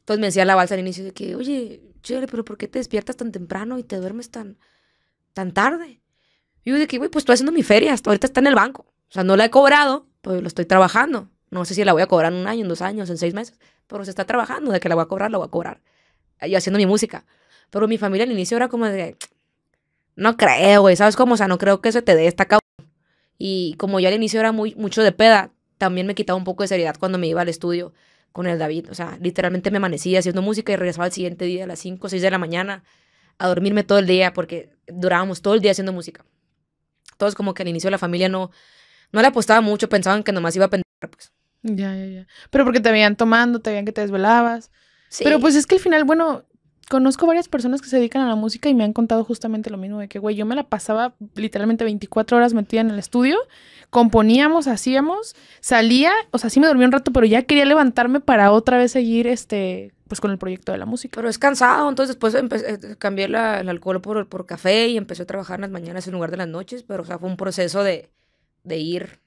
Speaker 2: Entonces me decía la balsa al inicio de que, oye, chévere, pero ¿por qué te despiertas tan temprano y te duermes tan, tan tarde? Y yo dije, güey, pues estoy haciendo mi feria, ahorita está en el banco. O sea, no la he cobrado, pues lo estoy trabajando. No sé si la voy a cobrar en un año, en dos años, en seis meses, pero se está trabajando, de que la voy a cobrar, la voy a cobrar. Yo haciendo mi música. Pero mi familia al inicio era como de, no creo, güey, ¿sabes cómo? O sea, no creo que eso te dé esta cabrón. Y como yo al inicio era muy, mucho de peda, también me quitaba un poco de seriedad cuando me iba al estudio con el David. O sea, literalmente me amanecía haciendo música y regresaba al siguiente día a las 5 o 6 de la mañana a dormirme todo el día porque durábamos todo el día haciendo música. Todos como que al inicio la familia no, no le apostaba mucho, pensaban que nomás iba a pendejar, pues.
Speaker 1: Ya, ya, ya. Pero porque te veían tomando, te veían que te desvelabas.
Speaker 2: Sí. Pero pues es que al
Speaker 1: final, bueno, conozco varias personas que se dedican a la música y me han contado justamente lo mismo de que, güey, yo me la pasaba literalmente 24 horas metida en el estudio, componíamos, hacíamos, salía, o sea, sí me dormía un rato, pero ya quería levantarme para otra vez seguir este pues con el proyecto de la música.
Speaker 2: Pero es cansado, entonces después empecé, eh, cambié el alcohol por, por café y empecé a trabajar en las mañanas en lugar de las noches, pero o sea, fue un proceso de, de ir.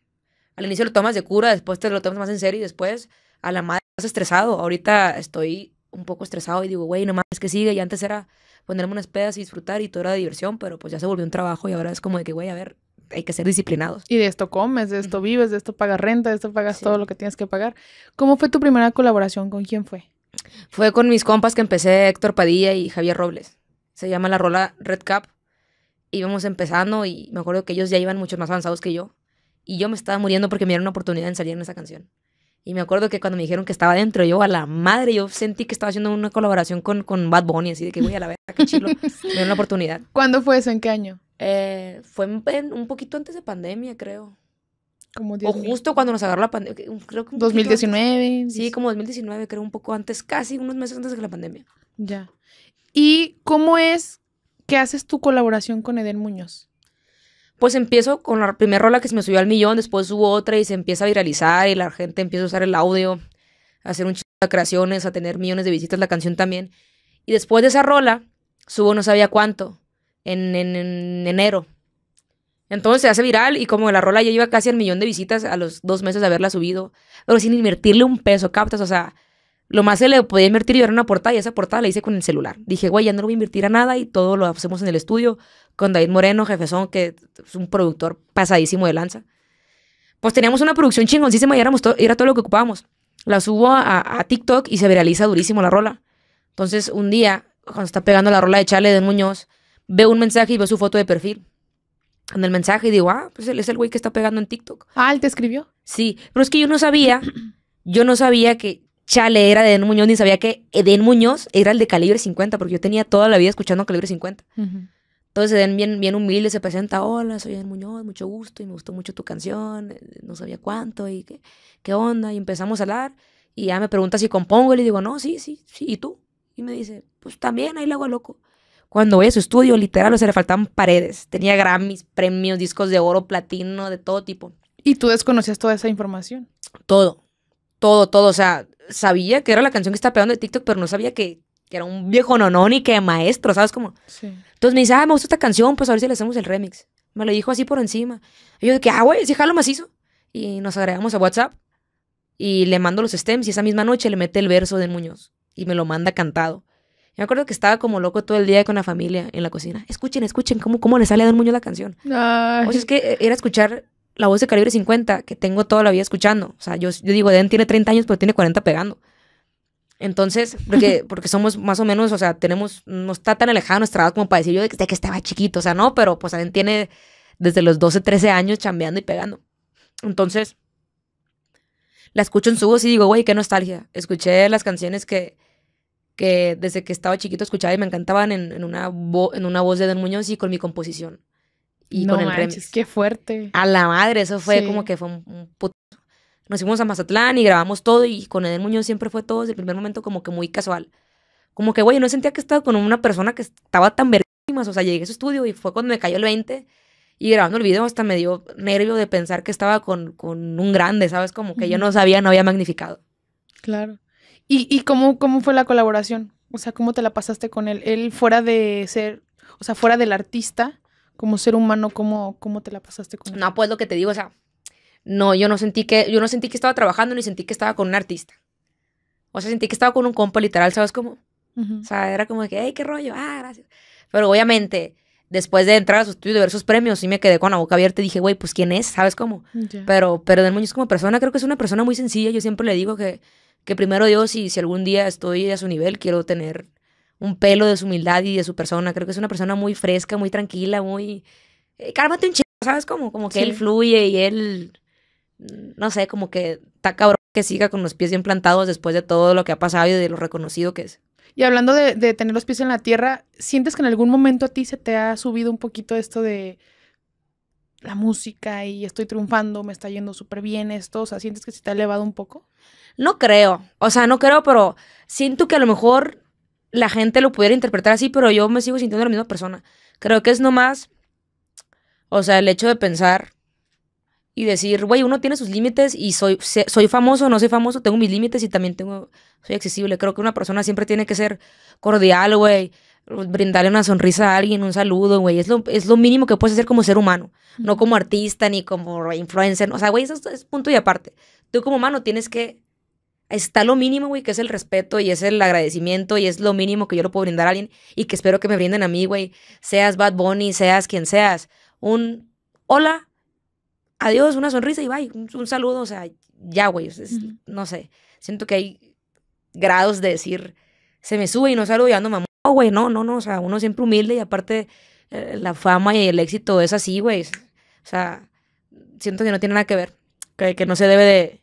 Speaker 2: Al inicio lo tomas de cura, después te lo tomas más en serio y después a la madre estás estresado. Ahorita estoy un poco estresado y digo, güey, no es que sigue. Y antes era ponerme unas pedas y disfrutar y todo era diversión, pero pues ya se volvió un trabajo y ahora es como de que, güey, a ver, hay que ser disciplinados. Y de esto comes, de esto vives, de esto pagas renta, de esto pagas todo lo que tienes que pagar. ¿Cómo fue tu primera
Speaker 1: colaboración? ¿Con quién fue?
Speaker 2: Fue con mis compas que empecé, Héctor Padilla y Javier Robles. Se llama la rola Red Cap. Íbamos empezando y me acuerdo que ellos ya iban mucho más avanzados que yo. Y yo me estaba muriendo porque me dieron una oportunidad en salir en esa canción. Y me acuerdo que cuando me dijeron que estaba dentro, yo a la madre, yo sentí que estaba haciendo una colaboración con, Bad Bunny, así de que, voy a la verga, qué chilo, [laughs] me dio una oportunidad. ¿Cuándo fue eso? ¿En qué año? Eh, fue un poquito antes de pandemia, creo. Como o justo cuando nos agarró la pandemia. Creo 2019. Sí, como 2019, creo, un poco antes, casi unos meses antes de la pandemia.
Speaker 1: Ya. ¿Y cómo es que haces tu colaboración con Eden Muñoz?
Speaker 2: pues empiezo con la primera rola que se me subió al millón, después subo otra y se empieza a viralizar y la gente empieza a usar el audio, a hacer un chingo de creaciones, a tener millones de visitas la canción también. Y después de esa rola, subo no sabía cuánto, en, en, enero. Entonces se hace viral y como la rola ya lleva casi al millón de visitas a los dos meses de haberla subido, pero sin invertirle un peso, captas, o sea, lo más se le podía invertir era una portada y esa portada la hice con el celular. Dije, güey, ya no lo voy a invertir a nada y todo lo hacemos en el estudio, con David Moreno, jefezón, que es un productor pasadísimo de lanza. Pues teníamos una producción chingoncísima y éramos era todo lo que ocupábamos. La subo a, TikTok y se viraliza durísimo la rola. Entonces, un día, cuando está pegando la rola de Chale de Muñoz, veo un mensaje y veo su foto de perfil. En el mensaje y digo, ah, pues él es el güey que está pegando en TikTok. Ah, él te escribió. Sí, pero es que yo no sabía, yo no sabía que Chale era de Eden Muñoz, ni sabía que Edén Muñoz era el de Calibre 50, porque yo tenía toda la vida escuchando Calibre 50. Entonces se den bien, bien se presenta, hola, soy el Muñoz, mucho gusto, y me gustó mucho tu canción, eh, no sabía cuánto, y qué, qué onda, y empezamos a hablar, y ya me pregunta si compongo, y le digo, no, sí, sí, sí, ¿y tú? Y me dice, pues también, ahí lo hago loco. Cuando voy a su estudio, literal, o se le faltaban paredes, tenía Grammys, premios, discos de oro, platino, de todo tipo. ¿Y tú desconocías toda esa información? Todo, todo, todo, o sea, sabía que era la canción que estaba pegando de TikTok, pero no sabía que, que era un viejo nonón y que maestro, ¿sabes? Como... Entonces me dice, ah, me gusta esta canción, pues a ver si le hacemos el remix. Me lo dijo así por encima. yo de que, ah, güey, sí, jalo macizo. Y nos agregamos a WhatsApp y le mando los stems y esa misma noche le mete el verso de Muñoz y me lo manda cantado. Yo me acuerdo que estaba como loco todo el día con la familia en la cocina. Escuchen, escuchen cómo, cómo le sale a Don Muñoz la canción. O sea, es que era escuchar la voz de Calibre 50 que tengo toda la vida escuchando. O sea, yo, yo digo, Dan tiene 30 años, pero tiene 40 pegando. Entonces, porque, [laughs] porque somos más o menos, o sea, tenemos, no está tan alejada nuestra edad como para decir yo de, que estaba chiquito, o sea, no, pero pues alguien tiene desde los 12, 13 años chambeando y pegando. Entonces, la escucho en su voz y digo, güey, qué nostalgia. Escuché las canciones que, que desde que estaba chiquito escuchaba y me encantaban en, una, en una voz de Don Muñoz y con mi composición. Y no con qué fuerte. A la madre, eso fue como que fue un puto nos fuimos a Mazatlán y grabamos todo y con Eden Muñoz siempre fue todo desde el primer momento como que muy casual. Como que, güey, no sentía que estaba con una persona que estaba tan verguísimas. O sea, llegué a su estudio y fue cuando me cayó el 20 y grabando el video hasta me dio nervio de pensar que estaba con, con un grande, ¿sabes? Como que yo no sabía, no había magnificado.
Speaker 1: Claro. ¿Y, y cómo, cómo fue la colaboración? O sea, ¿cómo te la pasaste con él? Él fuera de ser, o sea, fuera del artista, como ser humano, ¿cómo, cómo te la pasaste con él?
Speaker 2: No, pues lo que te digo, o sea, no, yo no sentí que, yo no sentí que estaba trabajando ni sentí que estaba con un artista. O sea, sentí que estaba con un compa literal, ¿sabes cómo? O sea, era como que, hey, qué rollo, ah, gracias. Pero obviamente, después de entrar a sus estudios y ver premios, sí me quedé con la boca abierta y dije, güey, pues quién es, ¿sabes cómo? Pero, pero Del Muñoz como persona, creo que es una persona muy sencilla. Yo siempre le digo que, que primero Dios, y si algún día estoy a su nivel, quiero tener un pelo de su humildad y de su persona. Creo que es una persona muy fresca, muy tranquila, muy. Eh, cálmate un chico, ¿sabes cómo? Como que él fluye y él no sé, como que está cabrón que siga con los pies bien plantados después de todo lo que ha pasado y de lo reconocido que es.
Speaker 1: Y hablando de, tener los pies en la tierra, ¿sientes que en algún momento a ti se te ha subido un poquito esto de la música y estoy triunfando, me está yendo súper bien esto? O sea, ¿sientes que se te ha elevado un poco? No creo, o
Speaker 2: sea, no creo, pero siento que a lo mejor la gente lo pudiera interpretar así, pero yo me sigo sintiendo la misma persona. Creo que es nomás, o sea, el hecho de pensar y decir, güey, uno tiene sus límites y soy, soy famoso, no soy famoso, tengo mis límites y también tengo, soy accesible. Creo que una persona siempre tiene que ser cordial, güey, brindarle una sonrisa a alguien, un saludo, güey. Es lo, mínimo que puedes hacer como ser humano, no como artista ni como influencer. O sea, güey, eso es, punto y aparte. Tú como humano tienes que, está lo mínimo, güey, que es el respeto y es el agradecimiento y es lo mínimo que yo lo puedo brindar a alguien y que espero que me brinden a mí, güey. Seas Bad Bunny, seas quien seas. Un hola, adiós, una sonrisa y bye, un, saludo, o sea, ya, güey, no sé, siento que hay grados de decir, se me sube y no saludo y no mamá, güey, no, no, no, o sea, uno siempre humilde y aparte eh, la fama y el éxito es así, güey, o sea, siento que no tiene nada que ver, que, que no se debe de,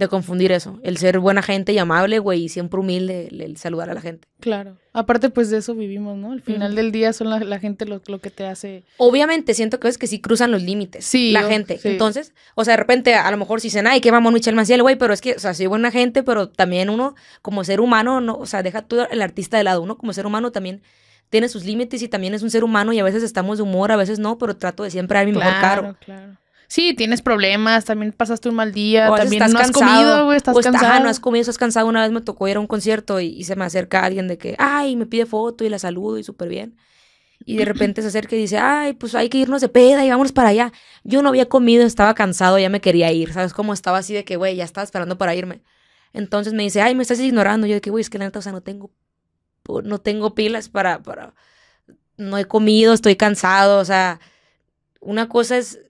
Speaker 2: de confundir eso. El ser buena gente y amable, güey, y siempre humilde, el, saludar a la gente.
Speaker 1: Claro. Aparte, pues de eso vivimos, ¿no? Al final del día son la, gente lo, que te hace.
Speaker 2: Obviamente, siento que es que sí cruzan los límites. La gente. Entonces, o sea, de repente, a lo mejor si dicen, ay, qué mamón Michelle el güey, pero es que, o sea, soy buena gente, pero también uno, como ser humano, no, o sea, deja tú el artista de lado. Uno, como ser humano, también tiene sus límites y también es un ser humano y a veces estamos de humor, a veces no, pero trato de siempre a mi mejor caro. Claro. Sí, tienes problemas, también pasaste un mal día, también no has comido, güey, estás o cansado. Está, no has comido, estás cansado. Una vez me tocó ir a un concierto y, se me acerca alguien de que, ay, me pide foto y la saludo y súper bien. Y de repente se acerca y dice, ay, pues hay que irnos de peda y vámonos para allá. Yo no había comido, estaba cansado, ya me quería ir. ¿Sabes cómo estaba así de que, güey, ya estaba esperando para irme? Entonces me dice, ay, me estás ignorando. Yo de que, güey, es que la neta, o sea, no tengo, no tengo pilas para, para, no he comido, estoy cansado. O sea, una cosa es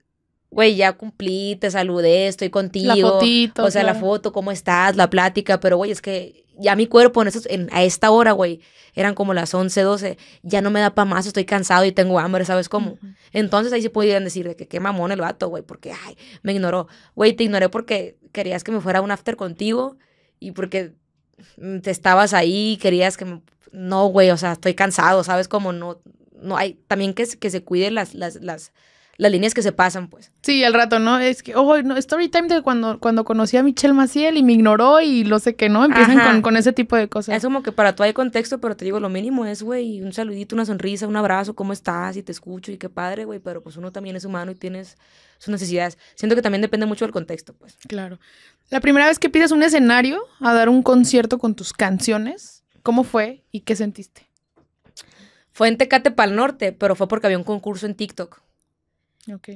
Speaker 2: güey, ya cumplí, te saludé, estoy contigo. o sea, la foto, cómo estás, la plática, pero güey, es que ya mi cuerpo en, esos, a esta hora, güey, eran como las 11, 12, ya no me da para más, estoy cansado y tengo hambre, ¿sabes cómo? Entonces ahí se podían decir de que qué mamón el vato, güey, porque, ay, me ignoró. Güey, te ignoré porque querías que me fuera un after contigo y porque mm, te estabas ahí, querías que me... No, güey, o sea, estoy cansado, ¿sabes cómo? No, no hay, también que, que se cuiden las, las, las las líneas que se pasan, pues. Sí, al rato,
Speaker 1: ¿no? Es que, ojo, oh, no, story time de cuando, cuando conocí a Michelle Maciel y me ignoró y lo sé que no, empiezan con, con,
Speaker 2: ese tipo de cosas. Es como que para tú hay contexto, pero te digo, lo mínimo es, güey, un saludito, una sonrisa, un abrazo, ¿cómo estás? Y te escucho y qué padre, güey, pero pues uno también es humano y tienes sus necesidades. Siento que también depende mucho del contexto, pues. Claro.
Speaker 1: La primera vez que pides un escenario a dar un concierto con tus canciones, ¿cómo fue y qué sentiste?
Speaker 2: Fue en Tecate Pal Norte, pero fue porque había un concurso en TikTok.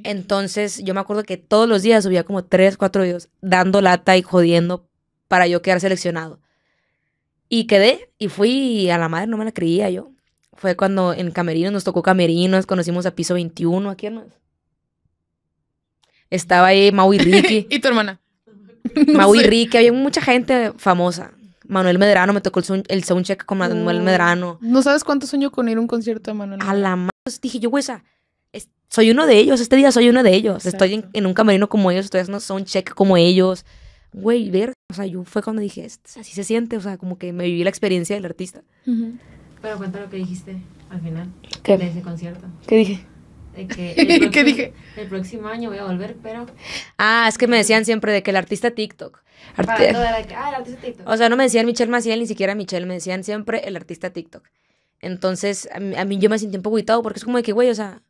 Speaker 2: Entonces yo me acuerdo que todos los días subía como tres, cuatro días dando lata y jodiendo para yo quedar seleccionado. Y quedé y fui a la madre, no me la creía yo. Fue cuando en Camerinos nos tocó Camerinos, conocimos a Piso 21, ¿a quién más? Estaba ahí Mau y Ricky. [laughs] ¿Y tu hermana? [laughs] Mau [laughs] Ricky, había mucha gente famosa. Manuel Medrano, me tocó el, el soundcheck con Manuel mm, Medrano.
Speaker 1: ¿No sabes cuánto sueño con ir a un concierto de
Speaker 2: Manuel? A la madre. Dije yo, güey, soy uno de ellos, este día soy uno de ellos, estoy en, un camerino como ellos, estoy haciendo son check como ellos. Güey, ver, o sea, yo fue cuando dije, este, así se siente, o sea, como que me viví la experiencia del artista.
Speaker 3: Pero cuéntame lo que dijiste al final de ese concierto. ¿Qué dije? [laughs] ¿Qué dije? El próximo año voy a volver, pero...
Speaker 2: Ah, es que me decían siempre de que el artista TikTok.
Speaker 3: Ah, ah, el artista TikTok. O sea, no me
Speaker 2: decían Michelle Maciel, ni siquiera Michelle, me decían siempre el artista TikTok. Entonces, a mí, yo me sentí un poco aguitado porque es como de que, güey, o sea,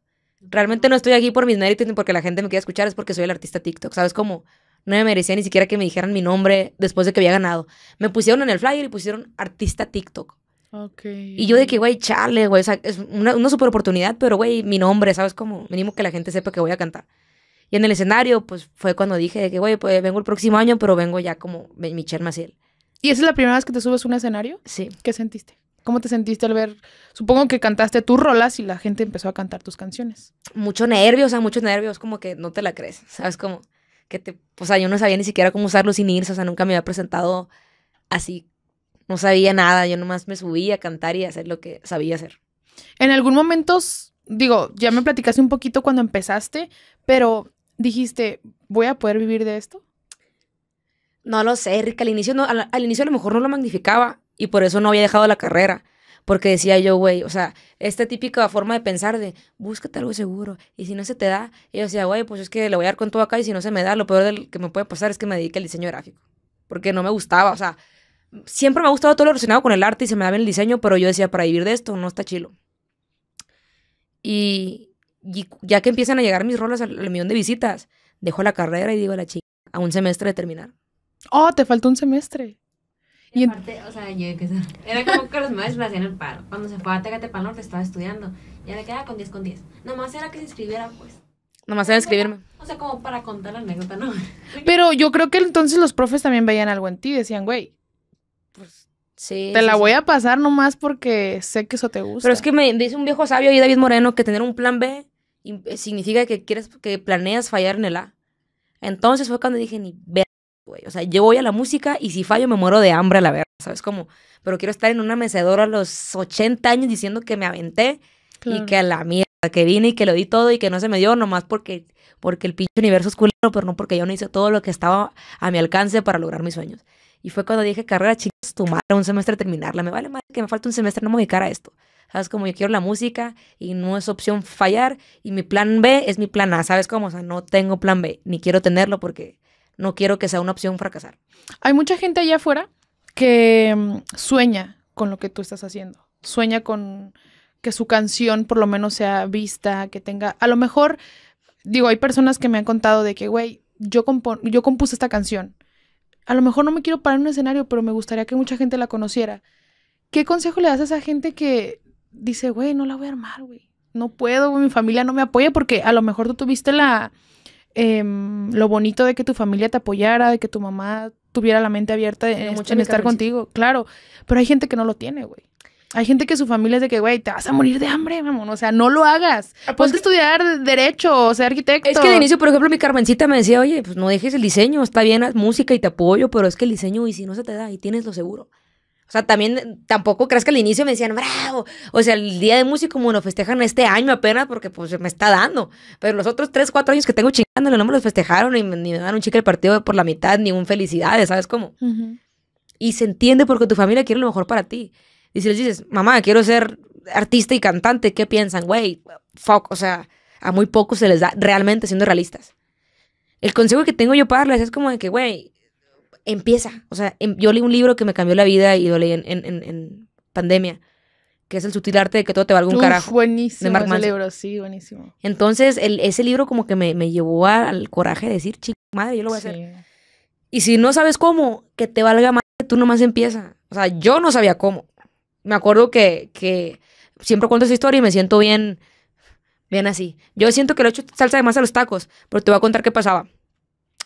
Speaker 2: realmente no estoy aquí por mis méritos ni porque la gente me quiera escuchar, es porque soy el artista TikTok, ¿sabes? cómo? no me merecía ni siquiera que me dijeran mi nombre después de que había ganado. Me pusieron en el flyer y pusieron artista TikTok.
Speaker 1: Okay. Y yo de
Speaker 2: que, güey, chale, güey, es una, una super oportunidad, pero, güey, mi nombre, ¿sabes? cómo? mínimo que la gente sepa que voy a cantar. Y en el escenario, pues fue cuando dije de que, güey, pues vengo el próximo año, pero vengo ya como Michelle Maciel. ¿Y esa
Speaker 1: es la primera vez que te subes a un escenario? Sí. ¿Qué sentiste? ¿Cómo te sentiste al ver? Supongo que cantaste tus
Speaker 2: rolas y la gente empezó a cantar tus canciones. Mucho nervios, o sea, muchos nervios, como que no te la crees, [laughs] ¿sabes? Como que te, o sea, yo no sabía ni siquiera cómo usarlo sin irse, o sea, nunca me había presentado así, no sabía nada, yo nomás me subía a cantar y hacer lo que sabía hacer. En
Speaker 1: algún momento, digo, ya me platicaste un poquito cuando empezaste, pero dijiste,
Speaker 2: ¿voy a poder vivir de esto? No lo sé, Rick, al inicio, al inicio a lo mejor no lo magnificaba, y por eso no había dejado la carrera. Porque decía yo, güey, o sea, esta típica forma de pensar de búscate algo seguro. Y si no se te da, y yo decía, güey, pues es que le voy a dar con todo acá. Y si no se me da, lo peor que me puede pasar es que me dedique al diseño gráfico. Porque no me gustaba, o sea, siempre me ha gustado todo lo relacionado con el arte y se me da bien el diseño, pero yo decía, para vivir de esto no está chilo. Y, ya que empiezan a llegar mis rolas al, millón de visitas, dejo la carrera y digo a la chica, a un semestre de terminar. Oh, te faltó un semestre. Y
Speaker 3: o sea, yo que era como que los maestros me hacían el paro. Cuando se fue a Técate para Norte estaba estudiando. Ya le quedaba ah, con 10 con 10. Nomás era que se inscribiera, pues.
Speaker 2: Nomás era escribirme.
Speaker 3: O sea, como para contar la anécdota, ¿no?
Speaker 1: [laughs] Pero yo creo que entonces los profes también veían algo en ti, decían, güey,
Speaker 3: pues Sí, te la voy a
Speaker 1: pasar nomás porque sé que eso te gusta. Pero es que
Speaker 3: me dice un viejo
Speaker 2: sabio ahí, David Moreno, que tener un plan B eh, significa que quieres, que planeas fallar en el A. Entonces fue cuando dije, ni ver o sea, yo voy a la música y si fallo me muero de hambre a la verdad, ¿sabes? cómo? pero quiero estar en una mecedora a los 80 años diciendo que me aventé y que a la mierda, que vine y que lo di todo y que no se me dio nomás porque, porque el pinche universo es culero, pero no porque yo no hice todo lo que estaba a mi alcance para lograr mis sueños. Y fue cuando dije, carrera, chicas, tu madre, un semestre terminarla. Me vale madre que me falta un semestre, no me voy a esto. ¿Sabes? cómo? yo quiero la música y no es opción fallar. Y mi plan B es mi plan A. ¿Sabes cómo? O sea, no tengo plan B, ni quiero tenerlo porque no quiero que sea una opción fracasar. Hay mucha gente allá afuera
Speaker 1: que mm, sueña con lo que tú estás haciendo, sueña con que su canción por lo menos sea vista, que tenga, a lo mejor, digo, hay personas que me han contado de que, güey, yo, yo compuse esta canción, a lo mejor no me quiero parar en un escenario, pero me gustaría que mucha gente la conociera. ¿Qué consejo le das a esa gente que dice, güey, no la voy a armar, güey? No puedo, mi familia no me apoya porque a lo mejor tú tuviste la, Em, lo bonito de que tu familia te apoyara, de que tu mamá tuviera la mente abierta en, estar contigo, claro, pero hay gente que no lo tiene, güey. Hay gente que su familia es de que, güey, te vas a morir de hambre, mamón. O sea, no lo hagas. Ah, pues Ponte a estudiar derecho o ser arquitecto. Es que de inicio,
Speaker 2: por ejemplo, mi Carmencita me decía, oye, pues no dejes el diseño. Está bien, haz música y te apoyo, pero es que el diseño, y si no se te da, y tienes lo seguro. O sea, también eh, tampoco creas que al inicio me decían, bravo. O sea, el día de música como no festejan este año apenas porque pues me está dando. Pero los otros 3, 4 años que tengo chingándole no me los festejaron y ni me dan un chicle el partido por la mitad, ni un felicidades, ¿sabes cómo? Y se entiende porque tu familia quiere lo mejor para ti. Y si les dices, mamá, quiero ser artista y cantante, ¿qué piensan? Güey, fuck, o sea, a muy pocos se les da realmente siendo realistas. El consejo que tengo yo para darles es como de que, güey, empieza. O sea, em, yo leí un libro que me cambió la vida y lo leí en, pandemia, que es El sutil arte de que todo te valga un carajo. Buenísimo. ese libro,
Speaker 1: sí, buenísimo.
Speaker 2: Entonces, ese libro como que me, llevó al coraje de decir, chica, madre, yo lo voy a hacer. Y si no sabes cómo, que te valga más, tú nomás empieza. O sea, yo no sabía cómo. Me acuerdo que, siempre cuento esa historia y me siento bien, bien así. Yo siento que lo he hecho salsa de más a los tacos, pero te voy a contar qué pasaba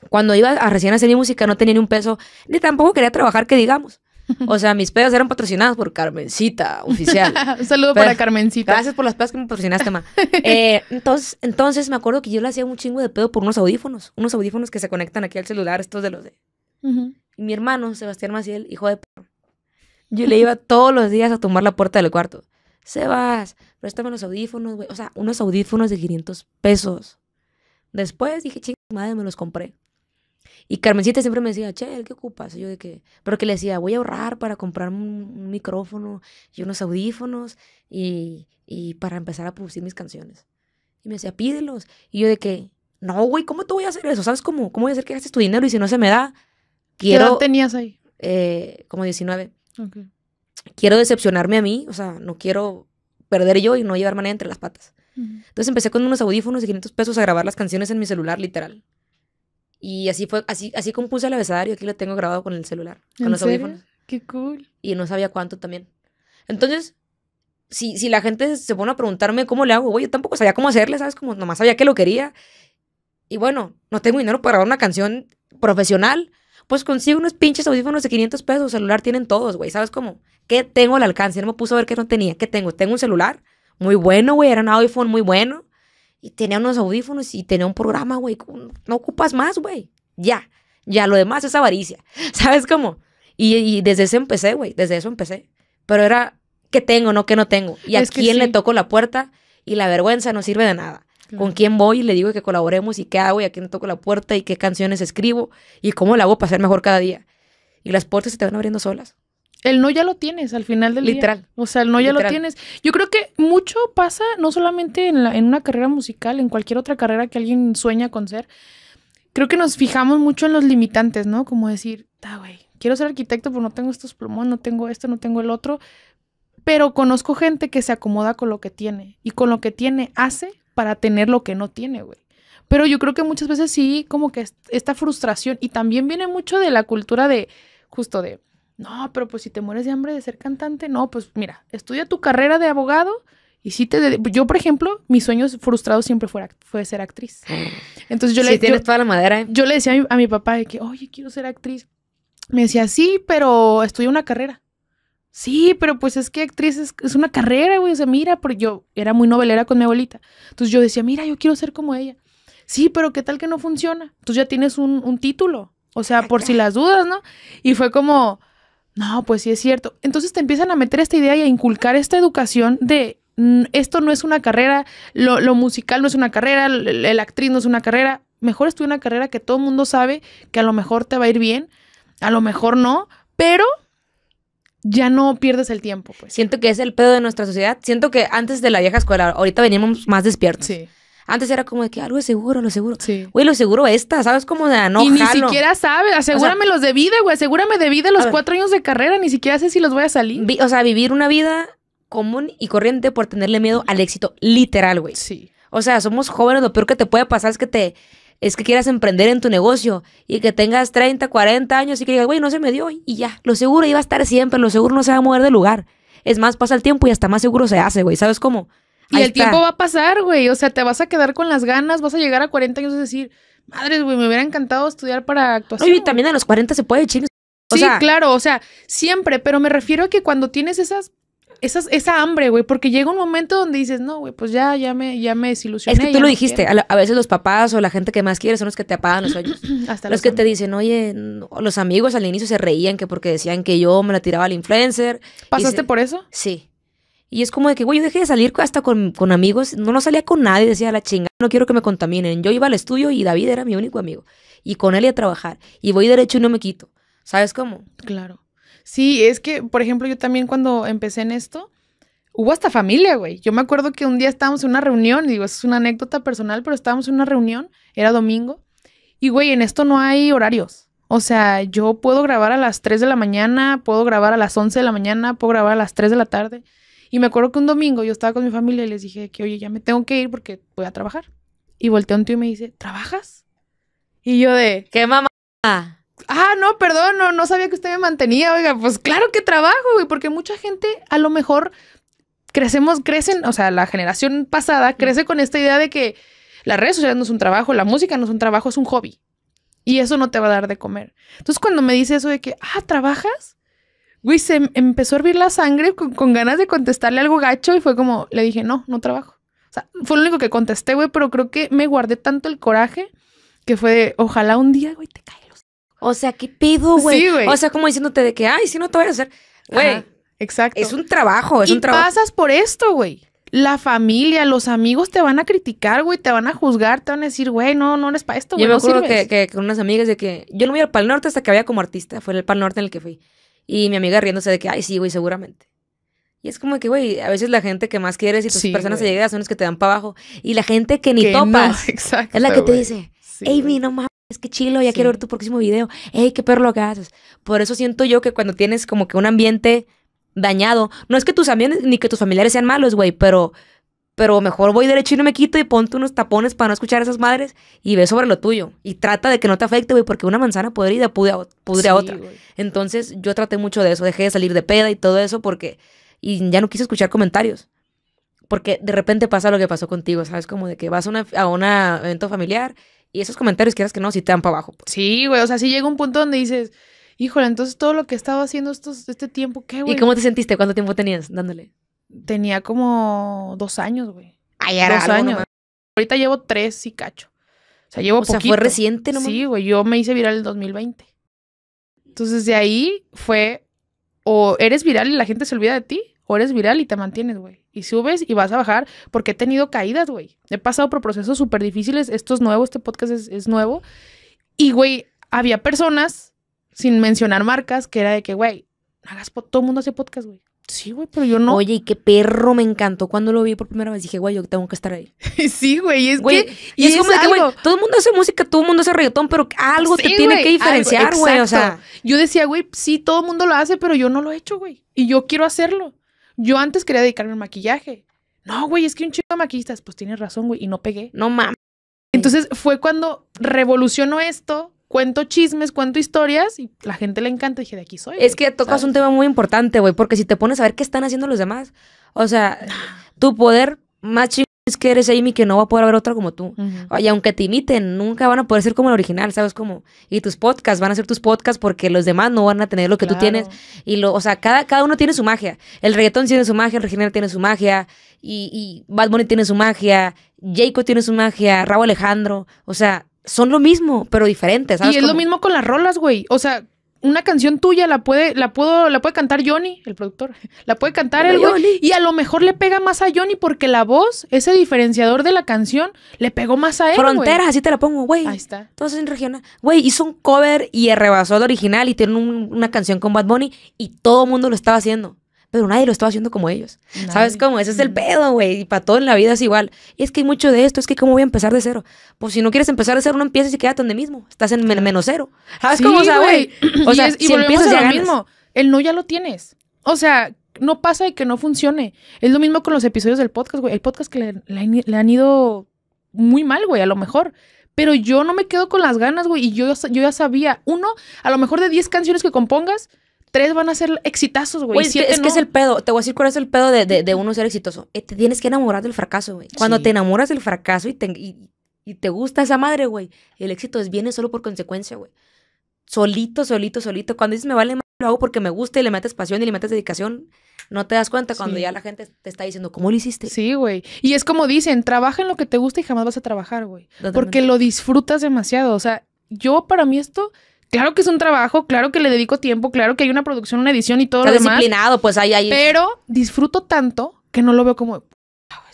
Speaker 2: cuando iba a recién hacer mi música no tenía ni un peso, ni tampoco quería trabajar, que digamos. O sea, mis pedos eran patrocinados por Carmencita, oficial. [laughs] un saludo para pues, Carmencita. Gracias por las pedas que me patrocinaste, ma. Eh, [laughs] entonces, entonces me acuerdo que yo le hacía un chingo de pedo por unos audífonos. Unos audífonos que se conectan aquí al celular, estos de los de... mi hermano, Sebastián Maciel, hijo de... Yo le iba todos los días a tomar la puerta del cuarto. Sebas, préstame los audífonos, güey. O sea, unos audífonos de 500 pesos. Después dije, chingada madre, me los compré. Y Carmencita siempre me decía, che, ¿qué ocupas? yo de que, pero que le decía, voy a ahorrar para comprar un, micrófono y unos audífonos y, y para empezar a producir mis canciones. Y me decía, pídelos. Y yo de que, no, güey, ¿cómo te voy a hacer eso? ¿Sabes cómo? ¿Cómo voy a hacer que gastes tu dinero y si no se me da?
Speaker 1: Quiero, ¿Qué edad tenías
Speaker 2: ahí? Eh, como 19. Quiero decepcionarme a mí, o sea, no quiero perder yo y no llevar nada entre las patas. Entonces empecé con unos audífonos de 500 pesos a grabar las canciones en mi celular, literal. Y así fue, así, así compuse el abecedario, aquí lo tengo grabado con el celular, con los Qué cool. Y no sabía cuánto también. Entonces, si, si la gente se pone a preguntarme cómo le hago, güey, yo tampoco sabía cómo hacerle, ¿sabes? Como nomás sabía que lo quería. Y bueno, no tengo dinero para una canción profesional. Pues consigo unos pinches audífonos de 500 pesos, celular tienen todos, güey, ¿sabes cómo? ¿Qué tengo al alcance? No me puso a ver qué no tenía. ¿Qué tengo? Tengo un celular muy bueno, güey, era un iPhone muy bueno y tenía unos audífonos y tenía un programa, güey. No ocupas más, güey. Ya, ya, lo demás es avaricia. [laughs] ¿Sabes cómo? Y, desde eso empecé, güey, desde eso empecé. Pero era, ¿qué tengo, no, qué no tengo? Y a quién le toco la puerta y la vergüenza no sirve de nada. Con quién voy y le digo que colaboremos y qué hago y a quién le toco la puerta y qué canciones escribo y cómo la hago para ser mejor cada día. Y las puertas se te van abriendo solas.
Speaker 1: El no ya lo tienes al final del Literal. O sea, el no ya lo tienes. Yo creo que mucho pasa, no solamente en, la, en una carrera musical, en cualquier otra carrera que alguien sueña con ser. Creo que nos fijamos mucho en los limitantes, ¿no? Como decir, ta güey, quiero ser arquitecto, pero no tengo estos plumones, no tengo esto, no tengo el otro. Pero conozco gente que se acomoda con lo que tiene y con lo que tiene hace para tener lo que no tiene, güey. Pero yo creo que muchas veces sí, como que esta frustración y también viene mucho de la cultura de, justo de, no, pero pues si te mueres de hambre de ser cantante, no, pues mira, estudia tu carrera de abogado y si te... Yo, por ejemplo, mis sueños frustrados siempre fue, ser actriz. Entonces yo le... tienes yo, toda la madera. ¿eh? Yo le decía a mi, papá de que, oye, quiero ser actriz. Me decía, sí, pero estudia una carrera. Sí, pero pues es que actriz es, una carrera, güey. O sea, mira, porque yo era muy novelera con mi abuelita. Entonces yo decía, mira, yo quiero ser como ella. Sí, pero ¿qué tal que no funciona? Entonces ya tienes un, un título. O sea, ah, por si las dudas, ¿no? Y fue como no, pues sí es cierto. Entonces te empiezan a meter esta idea y a inculcar esta educación de mm, esto no es una carrera, lo, musical no es una carrera, el, actriz no es una carrera. Mejor estudia una carrera que todo el mundo sabe que a lo mejor te va a ir bien, a lo mejor no, pero
Speaker 2: ya no pierdes el tiempo. Pues. Siento que es el pedo de nuestra sociedad. Siento que antes de la vieja escuela, ahorita venimos más despiertos. Sí. Antes era como que algo seguro, lo seguro. Sí. lo seguro esta, ¿sabes? Como de no. Y ni siquiera
Speaker 1: sabes, asegúrame los de vida, güey, asegúrame de vida los cuatro años de carrera,
Speaker 2: ni siquiera sé si los voy a salir. o sea, vivir una vida común y corriente por tenerle miedo al éxito, literal, güey. Sí. O sea, somos jóvenes, lo peor que te puede pasar es que te es que quieras emprender en tu negocio y que tengas 30, 40 años y que digas, güey, no se me dio y ya, lo seguro iba a estar siempre, lo seguro no se va a mover de lugar. Es más, pasa el tiempo y hasta más seguro se hace, güey, ¿sabes cómo? Y el tiempo va
Speaker 1: a pasar, güey. O sea, te vas a quedar con las ganas, vas a llegar a 40 años y decir, madre, güey, me hubiera encantado estudiar para actuación. Oye, también
Speaker 2: a los 40 se puede,
Speaker 1: chingar. sí, claro, o sea, siempre, pero me refiero a que cuando tienes esas esas, esa hambre, güey, porque llega un momento donde dices, no, güey, pues ya, ya me, ya me desilusioné. Es que tú lo dijiste, a,
Speaker 2: veces los papás o la gente que más quieres son los que te apagan los sueños.
Speaker 3: [clears throat] Hasta los, que te
Speaker 2: dicen, oye, los amigos al inicio se reían que porque decían que yo me la tiraba al influencer. ¿Pasaste por eso? Sí. Y es como de que, güey, yo dejé de salir hasta con, amigos, no, no salía con nadie, decía la chinga, no quiero que me contaminen. Yo iba al estudio y David era mi único amigo. Y con él iba a trabajar. Y voy derecho y no me quito. ¿Sabes cómo? Claro. Sí,
Speaker 1: es que, por ejemplo, yo también cuando empecé en esto, hubo hasta familia, güey. Yo me acuerdo que un día estábamos en una reunión, digo, es una anécdota personal, pero estábamos en una reunión, era domingo, y güey, en esto no hay horarios. O sea, yo puedo grabar a las 3 de la mañana, puedo grabar a las 11 de la mañana, puedo grabar a las 3 de la tarde. Y me acuerdo que un domingo yo estaba con mi familia y les dije que, oye, ya me tengo que ir porque voy a trabajar. Y volteó un tío y me dice, ¿trabajas? Y yo de, ¿qué mamá? Ah, no, perdón, no, no sabía que usted me mantenía. Oiga, pues claro que trabajo, güey, porque mucha gente a lo mejor crecemos, crecen, o sea, la generación pasada crece con esta idea de que las redes sociales no es un trabajo, la música no es un trabajo, es un hobby. Y eso no te va a dar de comer. Entonces, cuando me dice eso de que, ah, trabajas, güey, se em, empezó a hervir la sangre con, ganas de contestarle algo gacho y fue como, le dije, no, no trabajo. O sea, fue lo único que contesté, güey, pero creo que me guardé tanto el coraje que fue
Speaker 2: ojalá un día, güey, te cae los... O sea, ¿qué pido, güey? Sí, güey. O sea, como diciéndote de que, ay, si no te voy a hacer... Güey, exacto. Es un trabajo, es un trabajo. pasas por esto, güey. La familia,
Speaker 1: los amigos te van a criticar, güey, te van a juzgar, te van a decir, güey, no, no eres para esto, güey. Yo me acuerdo que,
Speaker 2: con unas amigas de que yo no voy al Pal Norte hasta que había como artista, fue el Pal Norte en el que fui. Y mi amiga riéndose de que, ay, sí, güey, seguramente. Y es como que, güey, a veces la gente que más quieres y tus personas se llegan son las que te dan para abajo. Y la gente que ni topas [laughs] es la que te dice, hey, mi, no mames, que chilo, ya quiero ver tu próximo video. Hey, qué perro lo que haces. Por eso siento yo que cuando tienes como que un ambiente dañado, no es que tus ambientes ni que tus familiares sean malos, güey, pero pero mejor voy derecho y no me quito y ponte unos tapones para no escuchar a esas madres y ve sobre lo tuyo. Y trata de que no te afecte, güey, porque una manzana podrida pudre a, otra. Entonces yo traté mucho de eso, dejé de salir de peda y todo eso porque y ya no quise escuchar comentarios. Porque de repente pasa lo que pasó contigo, ¿sabes? Como de que vas a un a evento familiar y esos comentarios, quieras que no, si te dan para abajo. Pues. Sí, güey, o sea, si llega un punto donde dices, híjole, entonces todo lo que estaba haciendo estos,
Speaker 1: este tiempo, ¿qué, güey? ¿Y cómo te sentiste?
Speaker 2: ¿Cuánto tiempo tenías dándole?
Speaker 1: tenía como dos años,
Speaker 2: güey. Ay, era dos años.
Speaker 1: Ahorita llevo tres y cacho. O sea, llevo o sea, fue reciente, ¿no? Sí, güey, yo me hice viral en 2020. Entonces, de ahí fue o eres viral y la gente se olvida de ti, o eres viral y te mantienes, güey. Y subes y vas a bajar porque he tenido caídas, güey. He pasado por procesos súper difíciles. Esto es nuevo, este podcast es, nuevo. Y, güey, había personas, sin mencionar marcas, que era de que, güey, hagas
Speaker 2: todo el mundo hace podcast, güey. Sí, güey, pero yo no. Oye, y qué perro me encantó. Cuando lo vi por primera vez dije, güey, yo tengo que estar ahí. [laughs] sí, güey, es que. Y, es, como que, güey, todo el mundo hace música, todo el mundo hace reggaetón, pero algo te tiene que diferenciar, güey. O sea. Yo decía, güey, sí, todo el mundo lo hace, pero yo
Speaker 1: no lo he hecho, güey. Y yo quiero hacerlo. Yo antes quería dedicarme al maquillaje. No, güey, es que un chico de maquillistas, pues tienes razón, güey, y no pegué. No mames. Entonces fue cuando revolucionó esto cuento chismes, cuento historias y la gente le encanta. Y dije, de aquí soy. Es
Speaker 3: que tocas un tema
Speaker 2: muy importante, güey, porque si te pones a ver qué están haciendo los demás, o sea, tu poder más chismes es que eres Amy que no va a poder haber otra como tú. Y aunque te imiten, nunca van a poder ser como el original, ¿sabes? cómo? y tus podcasts van a ser tus podcasts porque los demás no van a tener lo que tú tienes. Y lo, o sea, cada, cada uno tiene su magia. El reggaetón tiene su magia, el original tiene su magia,
Speaker 3: y, y
Speaker 2: Bad Bunny tiene su magia, Jacob tiene su magia, Raúl Alejandro. O sea, son lo mismo, pero diferentes. y es lo
Speaker 1: mismo con las rolas, güey. O sea, una canción tuya la puede, la puedo, la puede cantar Johnny, el productor. [laughs] La puede cantar el Y a lo mejor le pega más a Johnny porque la voz,
Speaker 2: ese diferenciador de la canción, le pegó más a él. Fronteras, así te la pongo, güey. Ahí está. Entonces en regional. Güey, hizo un cover y rebasó el original y tiene una canción con Bad Bunny y todo el mundo lo estaba haciendo pero nadie lo estaba haciendo como ellos. ¿Sabes cómo? Ese es el pedo, güey. Y para todo en la vida es igual. Y es que hay mucho de esto, es que cómo voy a empezar de cero. Pues si no quieres empezar de cero, no empieces y quédate donde mismo. Estás en menos cero. ¿Sabes cómo? es, güey. O sea, [clears throat] si empiezas ya mismo. El no ya lo
Speaker 1: tienes. O sea, no pasa de que no funcione. Es lo mismo con los episodios del podcast, güey. El podcast que le, han ido muy mal, güey, a lo mejor. Pero yo no me quedo con las ganas, güey. Y yo, yo ya sabía, uno, a lo mejor de 10 canciones que compongas, tres van a ser
Speaker 2: exitazos, güey. Es, que, es el pedo. Te voy a decir cuál es el pedo de, uno ser exitoso. Eh, te tienes que enamorar del fracaso, güey. Cuando te enamoras del fracaso y te, y, te gusta esa madre, güey, el éxito es, viene solo por consecuencia, güey. Solito, solito, solito. Cuando dices, me vale más, lo hago porque me gusta y le metes pasión y le metes dedicación, no te das cuenta cuando ya la gente te está diciendo, ¿cómo lo hiciste? Sí, güey. Y
Speaker 1: es como dicen, trabaja en lo que te gusta y jamás vas a trabajar, güey. Porque lo disfrutas demasiado. O sea, yo para mí esto claro que es un trabajo, claro que le dedico tiempo, claro que hay una producción, una edición y todo lo demás. disciplinado, pues ahí, ahí. Pero disfruto tanto que no lo veo como,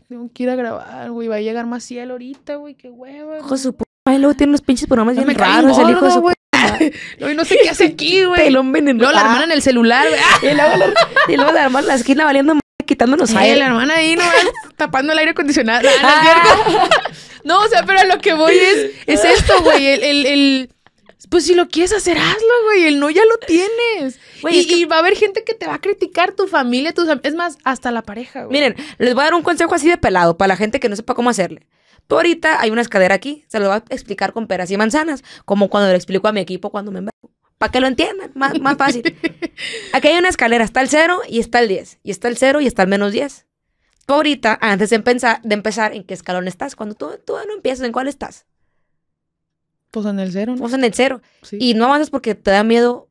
Speaker 1: tengo que ir a grabar, güey, va a llegar más cielo ahorita, güey, qué hueva. Hijo
Speaker 2: su puta Y luego tiene unos pinches programas bien raros, el hijo de su No, [laughs] no sé qué hace aquí, [laughs] güey. El hombre el el Luego la hermana ah. en el celular, güey. [laughs] Y luego la, hermana en la esquina valiendo quitándonos aire. Eh, aire. la hermana ahí nomás tapando el aire
Speaker 1: acondicionado. Ah, ah. No, o sea, pero a lo que voy es, es esto, güey. el, el, el pues si lo quieres hacer, hazlo, güey. El no ya lo tienes. y, va a haber gente que te va a criticar, tu familia, tus Es más, hasta la pareja, güey.
Speaker 2: Miren, les voy a dar un consejo así de pelado para la gente que no sepa cómo hacerle. Tú ahorita hay una escalera aquí, se lo voy a explicar con peras y manzanas, como cuando le explico a mi equipo cuando me embargo. Para que lo entiendan, más, más fácil. [laughs] Aquí hay una escalera, está el cero y está el 10. Y está el cero y está el menos 10. Tú ahorita, antes de, empezar, de empezar en qué escalón estás, cuando tú, tú no empiezas en cuál estás. Pues, en el cero. Pues, en el cero. Y no avanzas porque te da miedo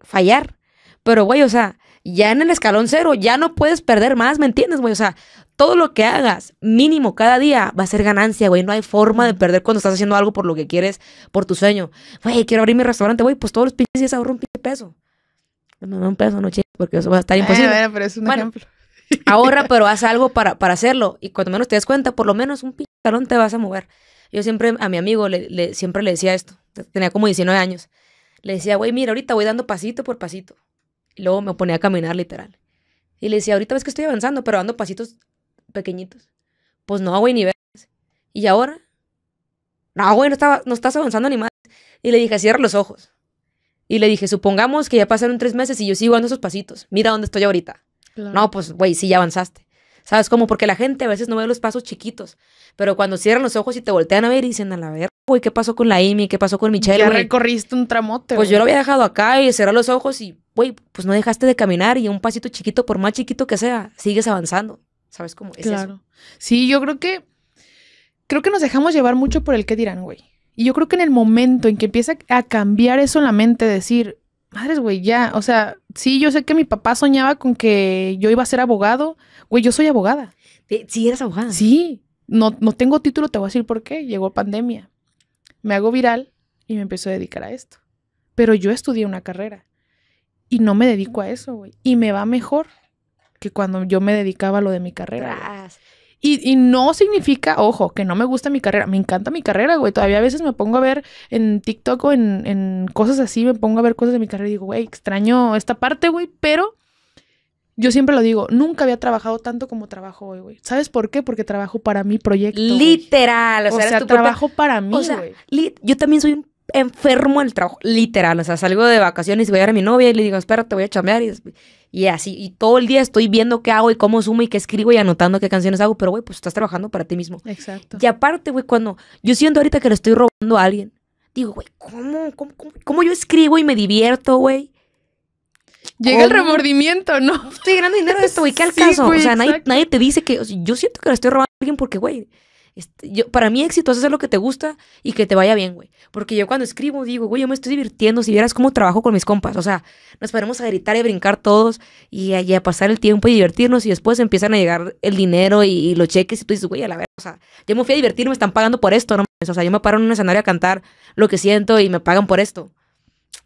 Speaker 2: fallar. Pero, güey, o sea, ya en el escalón cero, ya no puedes perder más, ¿me entiendes, güey? O sea, todo lo que hagas, mínimo cada día, va a ser ganancia, güey. No hay forma de perder cuando estás haciendo algo por lo que quieres, por tu sueño. Güey, quiero abrir mi restaurante, güey, pues todos los pinches días ahorro un pinche peso. No, no, un peso, no porque eso va a estar imposible. pero es un ejemplo. Ahorra, pero [laughs] haz algo para, para hacerlo. Y cuando menos te des cuenta, por lo menos un pinche te vas a mover. Yo siempre a mi amigo le, siempre le decía esto, tenía como 19 años. Le decía, güey, mira, ahorita voy dando pasito por pasito. Y luego me ponía a caminar literal. Y le decía, ahorita ves que estoy avanzando, pero dando pasitos pequeñitos. Pues no, güey, ni ves. Y ahora, no, güey, no, estaba, no estás avanzando ni más. Y le dije, cierra los ojos. Y le dije, supongamos que ya pasaron tres meses y yo sigo dando esos pasitos. Mira dónde estoy ahorita. No, pues, güey, sí, ya avanzaste. ¿Sabes? cómo? porque la gente a veces no ve los pasos chiquitos, pero cuando cierran los ojos y te voltean a ver y dicen, a la ver, güey, ¿qué pasó con la Amy? ¿Qué pasó con Michelle? Ya recorriste
Speaker 1: un tramote. Pues yo lo había dejado
Speaker 2: acá y cerré los ojos y, güey, pues no dejaste de caminar y un pasito chiquito, por más chiquito que sea, sigues avanzando. ¿Sabes cómo? Es claro. Sí, yo creo que, creo que nos dejamos llevar mucho por el que dirán, güey. Y yo creo que en el
Speaker 1: momento en que empieza a cambiar eso en la mente, decir, madres, güey, ya, o sea, sí, yo sé que mi papá soñaba con que yo iba a ser abogado, güey, yo soy abogada. Sí, eres abogada. Sí, no, no tengo título, te voy a decir por qué, llegó pandemia, me hago viral y me empecé a dedicar a esto. Pero yo estudié una carrera y no me dedico a eso, güey, y me va mejor que cuando yo me dedicaba a lo de mi carrera. Y, no significa, ojo, que no me gusta mi carrera. Me encanta mi carrera, güey. Todavía a veces me pongo a ver en TikTok o en, cosas así, me pongo a ver cosas de mi carrera y digo, güey, extraño esta parte, güey, pero yo siempre lo digo, nunca había trabajado tanto como trabajo hoy, güey. ¿Sabes por qué? Porque trabajo para mi proyecto. Literal, o, sea, sea, tu trabajo
Speaker 2: para mí, Yo también soy un enfermo del trabajo, literal, o sea, salgo de vacaciones y voy a ver a mi novia y le digo, espera, te voy a chambear y y así, y todo el día estoy viendo qué hago y cómo sumo y qué escribo y anotando qué canciones hago, pero güey, pues estás trabajando para ti mismo. Exacto. Y aparte, güey, cuando yo siento ahorita que lo estoy robando a alguien, digo, güey, ¿cómo, cómo, cómo, yo escribo y me divierto, güey? Llega el remordimiento, ¿no? Estoy ganando dinero de esto, güey, ¿qué al caso? o sea, nadie, nadie, te dice que, yo siento que le estoy robando a alguien porque, güey, este, yo, para mí éxito es hacer lo que te gusta y que te vaya bien, güey. Porque yo cuando escribo digo, güey, yo me estoy divirtiendo, si vieras cómo trabajo con mis compas. O sea, nos ponemos a gritar y brincar todos y a, pasar el tiempo y divertirnos y después empiezan a llegar el dinero y, los cheques y tú dices, güey, a la verga, o sea, yo me fui a divertir, me están pagando por esto, no O sea, yo me paro en un escenario a cantar lo que siento y me pagan por esto.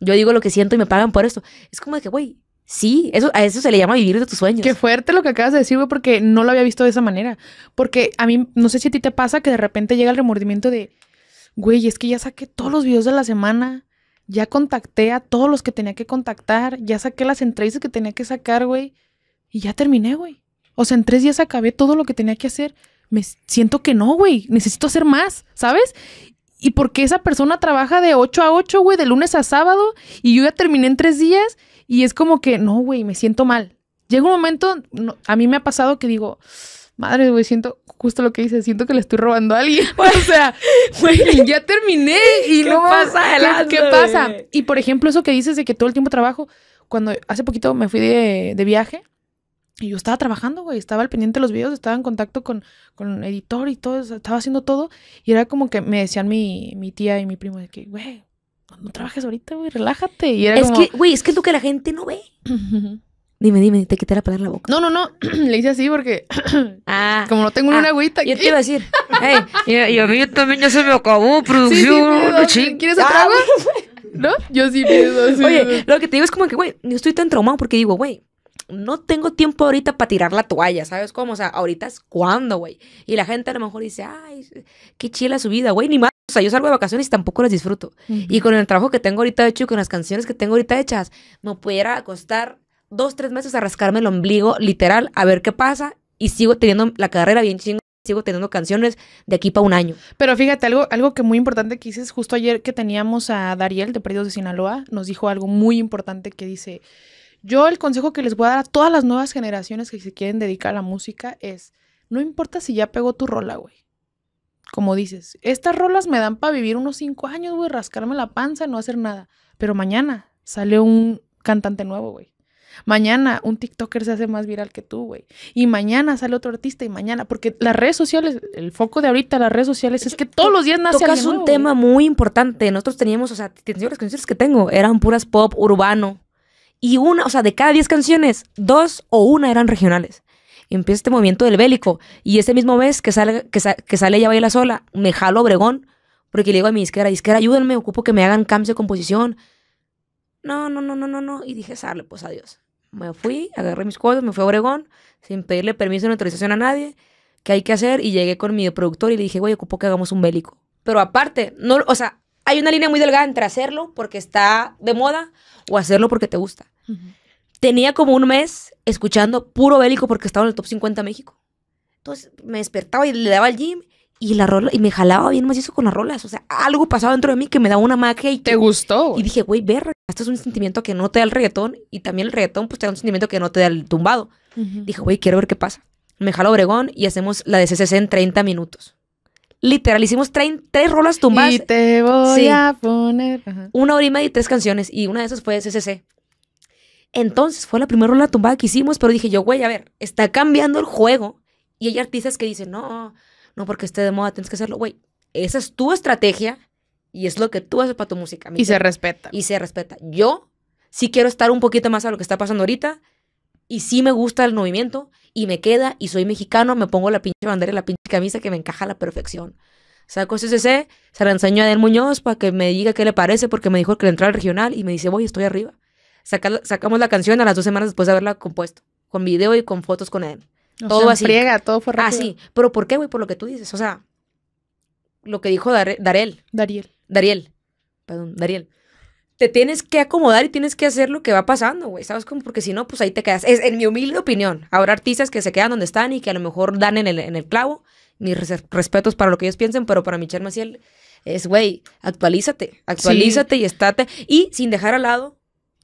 Speaker 2: Yo digo lo que siento y me pagan por esto. Es como de que, güey, Sí, eso, a eso se le llama vivir de tus sueños. Qué fuerte lo que acabas de decir, güey, porque no lo había visto de esa manera.
Speaker 1: Porque a mí, no sé si a ti te pasa que de repente llega el remordimiento de, güey, es que ya saqué todos los videos de la semana, ya contacté a todos los que tenía que contactar, ya saqué las entrevistas que tenía que sacar, güey, y ya terminé, güey. O sea, en tres días acabé todo lo que tenía que hacer. Me siento que no, güey, necesito hacer más, ¿sabes? Y porque esa persona trabaja de 8 a 8, güey, de lunes a sábado, y yo ya terminé en tres días y es como que, no, güey, me siento mal. Llega un momento, a mí me ha pasado que digo, madre, güey, siento justo lo que dices, siento que le estoy robando a alguien. [laughs] o sea, [laughs] güey, ya terminé y ¿Qué pasa adelante, ¿Qué, pasa? Y por ejemplo, eso que dices de que todo el tiempo trabajo, cuando hace poquito me fui de, viaje y yo estaba trabajando, güey, estaba al pendiente de los videos, estaba en contacto con, con editor y todo, estaba haciendo todo y era como que me decían mi, tía y mi primo que, güey, no trabajes ahorita, güey, relájate. Y era es que, güey, es que es lo que la gente no ve.
Speaker 2: dime, dime, te quité la la boca.
Speaker 1: No, no, no, [clears throat] le hice así porque [clears throat] ah, como no tengo una
Speaker 2: ah, agüita. te iba a decir, [laughs] y, a mí también ya se me acabó producción. ¿Quieres otra ah, agua? ¿No? Yo sí pienso. Oye, lo que te digo es como que, güey, yo estoy tan traumado porque digo, güey, no tengo tiempo ahorita para tirar la toalla, ¿sabes cómo? O sea, ahorita es cuando, güey. Y la gente a lo mejor dice, ay, qué chila su vida, güey, ni más. O sea, yo salgo de vacaciones y tampoco las disfruto. Y con el trabajo que tengo ahorita hecho y con las canciones que tengo ahorita hechas, me pudiera costar dos, tres meses a rascarme el ombligo, literal, a ver qué pasa. Y sigo teniendo la carrera bien chingada sigo teniendo canciones de aquí para un año. Pero fíjate, algo, algo que muy importante que dices, justo ayer que
Speaker 1: teníamos a Dariel de Perdidos de Sinaloa, nos dijo algo muy importante que dice, yo el consejo que les voy a dar a todas las nuevas generaciones que se quieren dedicar a la música es, no importa si ya pegó tu rola, güey como dices, estas rolas me dan para vivir unos cinco años, güey, rascarme la panza, no hacer nada. Pero mañana sale un cantante nuevo, güey. Mañana un TikToker se hace más viral que tú, güey. Y mañana sale otro artista y mañana, porque las redes
Speaker 2: sociales, el foco de ahorita, las redes sociales, es que todos los días nace alguien nuevo, un tema muy importante. Nosotros teníamos, o sea, las canciones que tengo eran puras pop, urbano. Y una, o sea, de cada diez canciones, dos o una eran regionales empieza este movimiento del bélico. Y ese mismo mes que sale, que, ella baila sola, me jalo Obregón porque le digo a mi disquera, disquera, ayúdenme, ocupo que me hagan cambio de composición. No, no, no, no, no, no. Y dije, sale, pues adiós. Me fui, agarré mis cosas, me fui a Obregón, sin pedirle permiso ni autorización a nadie, qué hay que hacer, y llegué con mi productor y le dije, güey, ocupo que hagamos un bélico. Pero aparte, no, o sea, hay una línea muy delgada entre hacerlo porque está de moda o hacerlo porque te gusta. Tenía como un mes escuchando puro bélico porque estaba en el top 50 México. Entonces me despertaba y le daba al gym y la rola, y me jalaba bien más eso con las rolas. O sea, algo pasaba dentro de mí que me daba una magia y. ¿Te gustó? Y dije, güey, ver, esto es un sentimiento que no te da el reggaetón y también el reggaetón, pues te da un sentimiento que no te da el tumbado. Dije, güey, quiero ver qué pasa. Me jalo Obregón y hacemos la de CCC en 30 minutos. Literal, hicimos tres rolas tumbadas. Y te voy a poner. Una hora y y tres canciones. Y una de esas fue CCC. Entonces fue la primera ronda tumbada que hicimos, pero dije yo, güey, a ver, está cambiando el juego. Y hay artistas que dicen, no, no porque esté de moda, tienes que hacerlo, güey. Esa es tu estrategia y es lo que tú haces para tu música. Y se respeta. Y se respeta. Yo sí quiero estar un poquito más a lo que está pasando ahorita y sí me gusta el movimiento y me queda y soy mexicano, me pongo la pinche bandera y la pinche camisa que me encaja a la perfección. Saco ese se la enseño a Del Muñoz para que me diga qué le parece porque me dijo que le entró al regional y me dice, voy, estoy arriba sacamos la canción a las dos semanas después de haberla compuesto, con video y con fotos con él. todo así. todo fue ah, rápido. Así. Pero ¿por qué, güey? Por lo que tú dices. O sea, lo que dijo Dar Darel. Dariel. Dariel. Perdón, Dariel. Te tienes que acomodar y tienes que hacer lo que va pasando, güey. ¿Sabes cómo? Porque si no, pues ahí te quedas. Es en mi humilde opinión. Habrá artistas que se quedan donde están y que a lo mejor dan en el, en el clavo. Mis respetos para lo que ellos piensen, pero para Michelle Maciel es, güey, actualízate,
Speaker 3: actualízate
Speaker 2: y estate. Y sin dejar al lado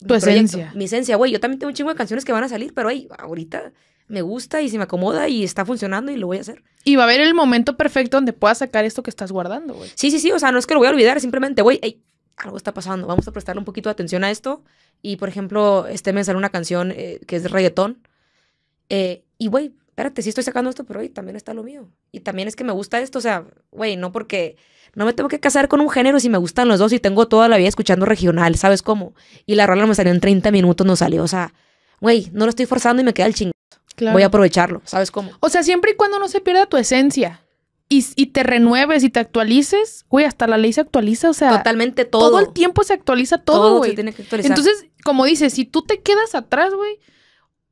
Speaker 3: tu esencia.
Speaker 2: mi esencia, güey. Yo también tengo un chingo de canciones que van a salir, pero ahí, ahorita me gusta y se me acomoda y está funcionando y lo voy a hacer. Y va a haber el momento
Speaker 1: perfecto donde puedas sacar esto que estás guardando,
Speaker 2: güey. Sí, sí, sí. O sea, no es que lo voy a olvidar, simplemente, güey, algo está pasando. Vamos a prestarle un poquito de atención a esto. Y, por ejemplo, este me sale una canción eh, que es de reggaetón. Eh, y, güey, espérate, sí estoy sacando esto, pero hoy también está lo mío. Y también es que me gusta esto. O sea, güey, no porque no me tengo que casar con un género si me gustan los dos y tengo toda la vida escuchando regional, ¿sabes cómo? Y la rola me salió en 30 minutos, no salió. O sea, güey, no lo estoy forzando y me queda el chingo. Voy a aprovecharlo, ¿sabes cómo? O sea, siempre y cuando no se pierda tu
Speaker 1: esencia. Y, y, te renueves y te actualices, güey, hasta la ley se actualiza, o sea. Totalmente todo. Todo el tiempo se actualiza todo, güey. Entonces, como dices, si tú te quedas atrás, güey,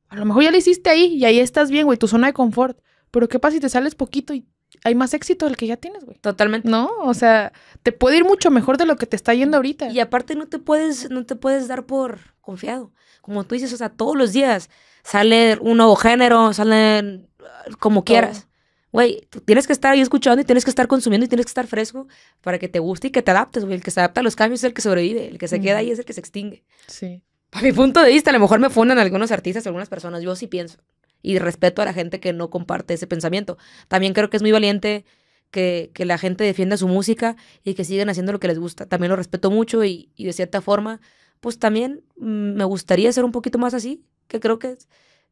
Speaker 1: a lo mejor ya lo hiciste ahí y ahí estás bien, güey, tu zona de confort. Pero qué pasa si te sales poquito y hay más éxito del que ya tienes, güey. Totalmente. No, o sea, te puede ir mucho mejor de lo que te
Speaker 2: está yendo ahorita. Y aparte no te puedes, no te puedes dar por confiado. Como tú dices, o sea, todos los días sale un nuevo género, salen ah, como quieras. Güey, tienes que estar ahí escuchando y tienes que estar consumiendo y tienes que estar fresco para que te guste y que te adaptes, güey. El que se adapta a los cambios es el que sobrevive, el que se queda ahí es el que se extingue. Sí. A mi punto de vista, a lo mejor me fundan algunos artistas, algunas personas, yo sí pienso. Y respeto a la gente que no comparte ese pensamiento. También creo que es muy valiente que, la gente defienda su música y que sigan haciendo lo que les gusta. También lo respeto mucho y, y de cierta forma, pues también mm, me gustaría ser un poquito más así, que creo que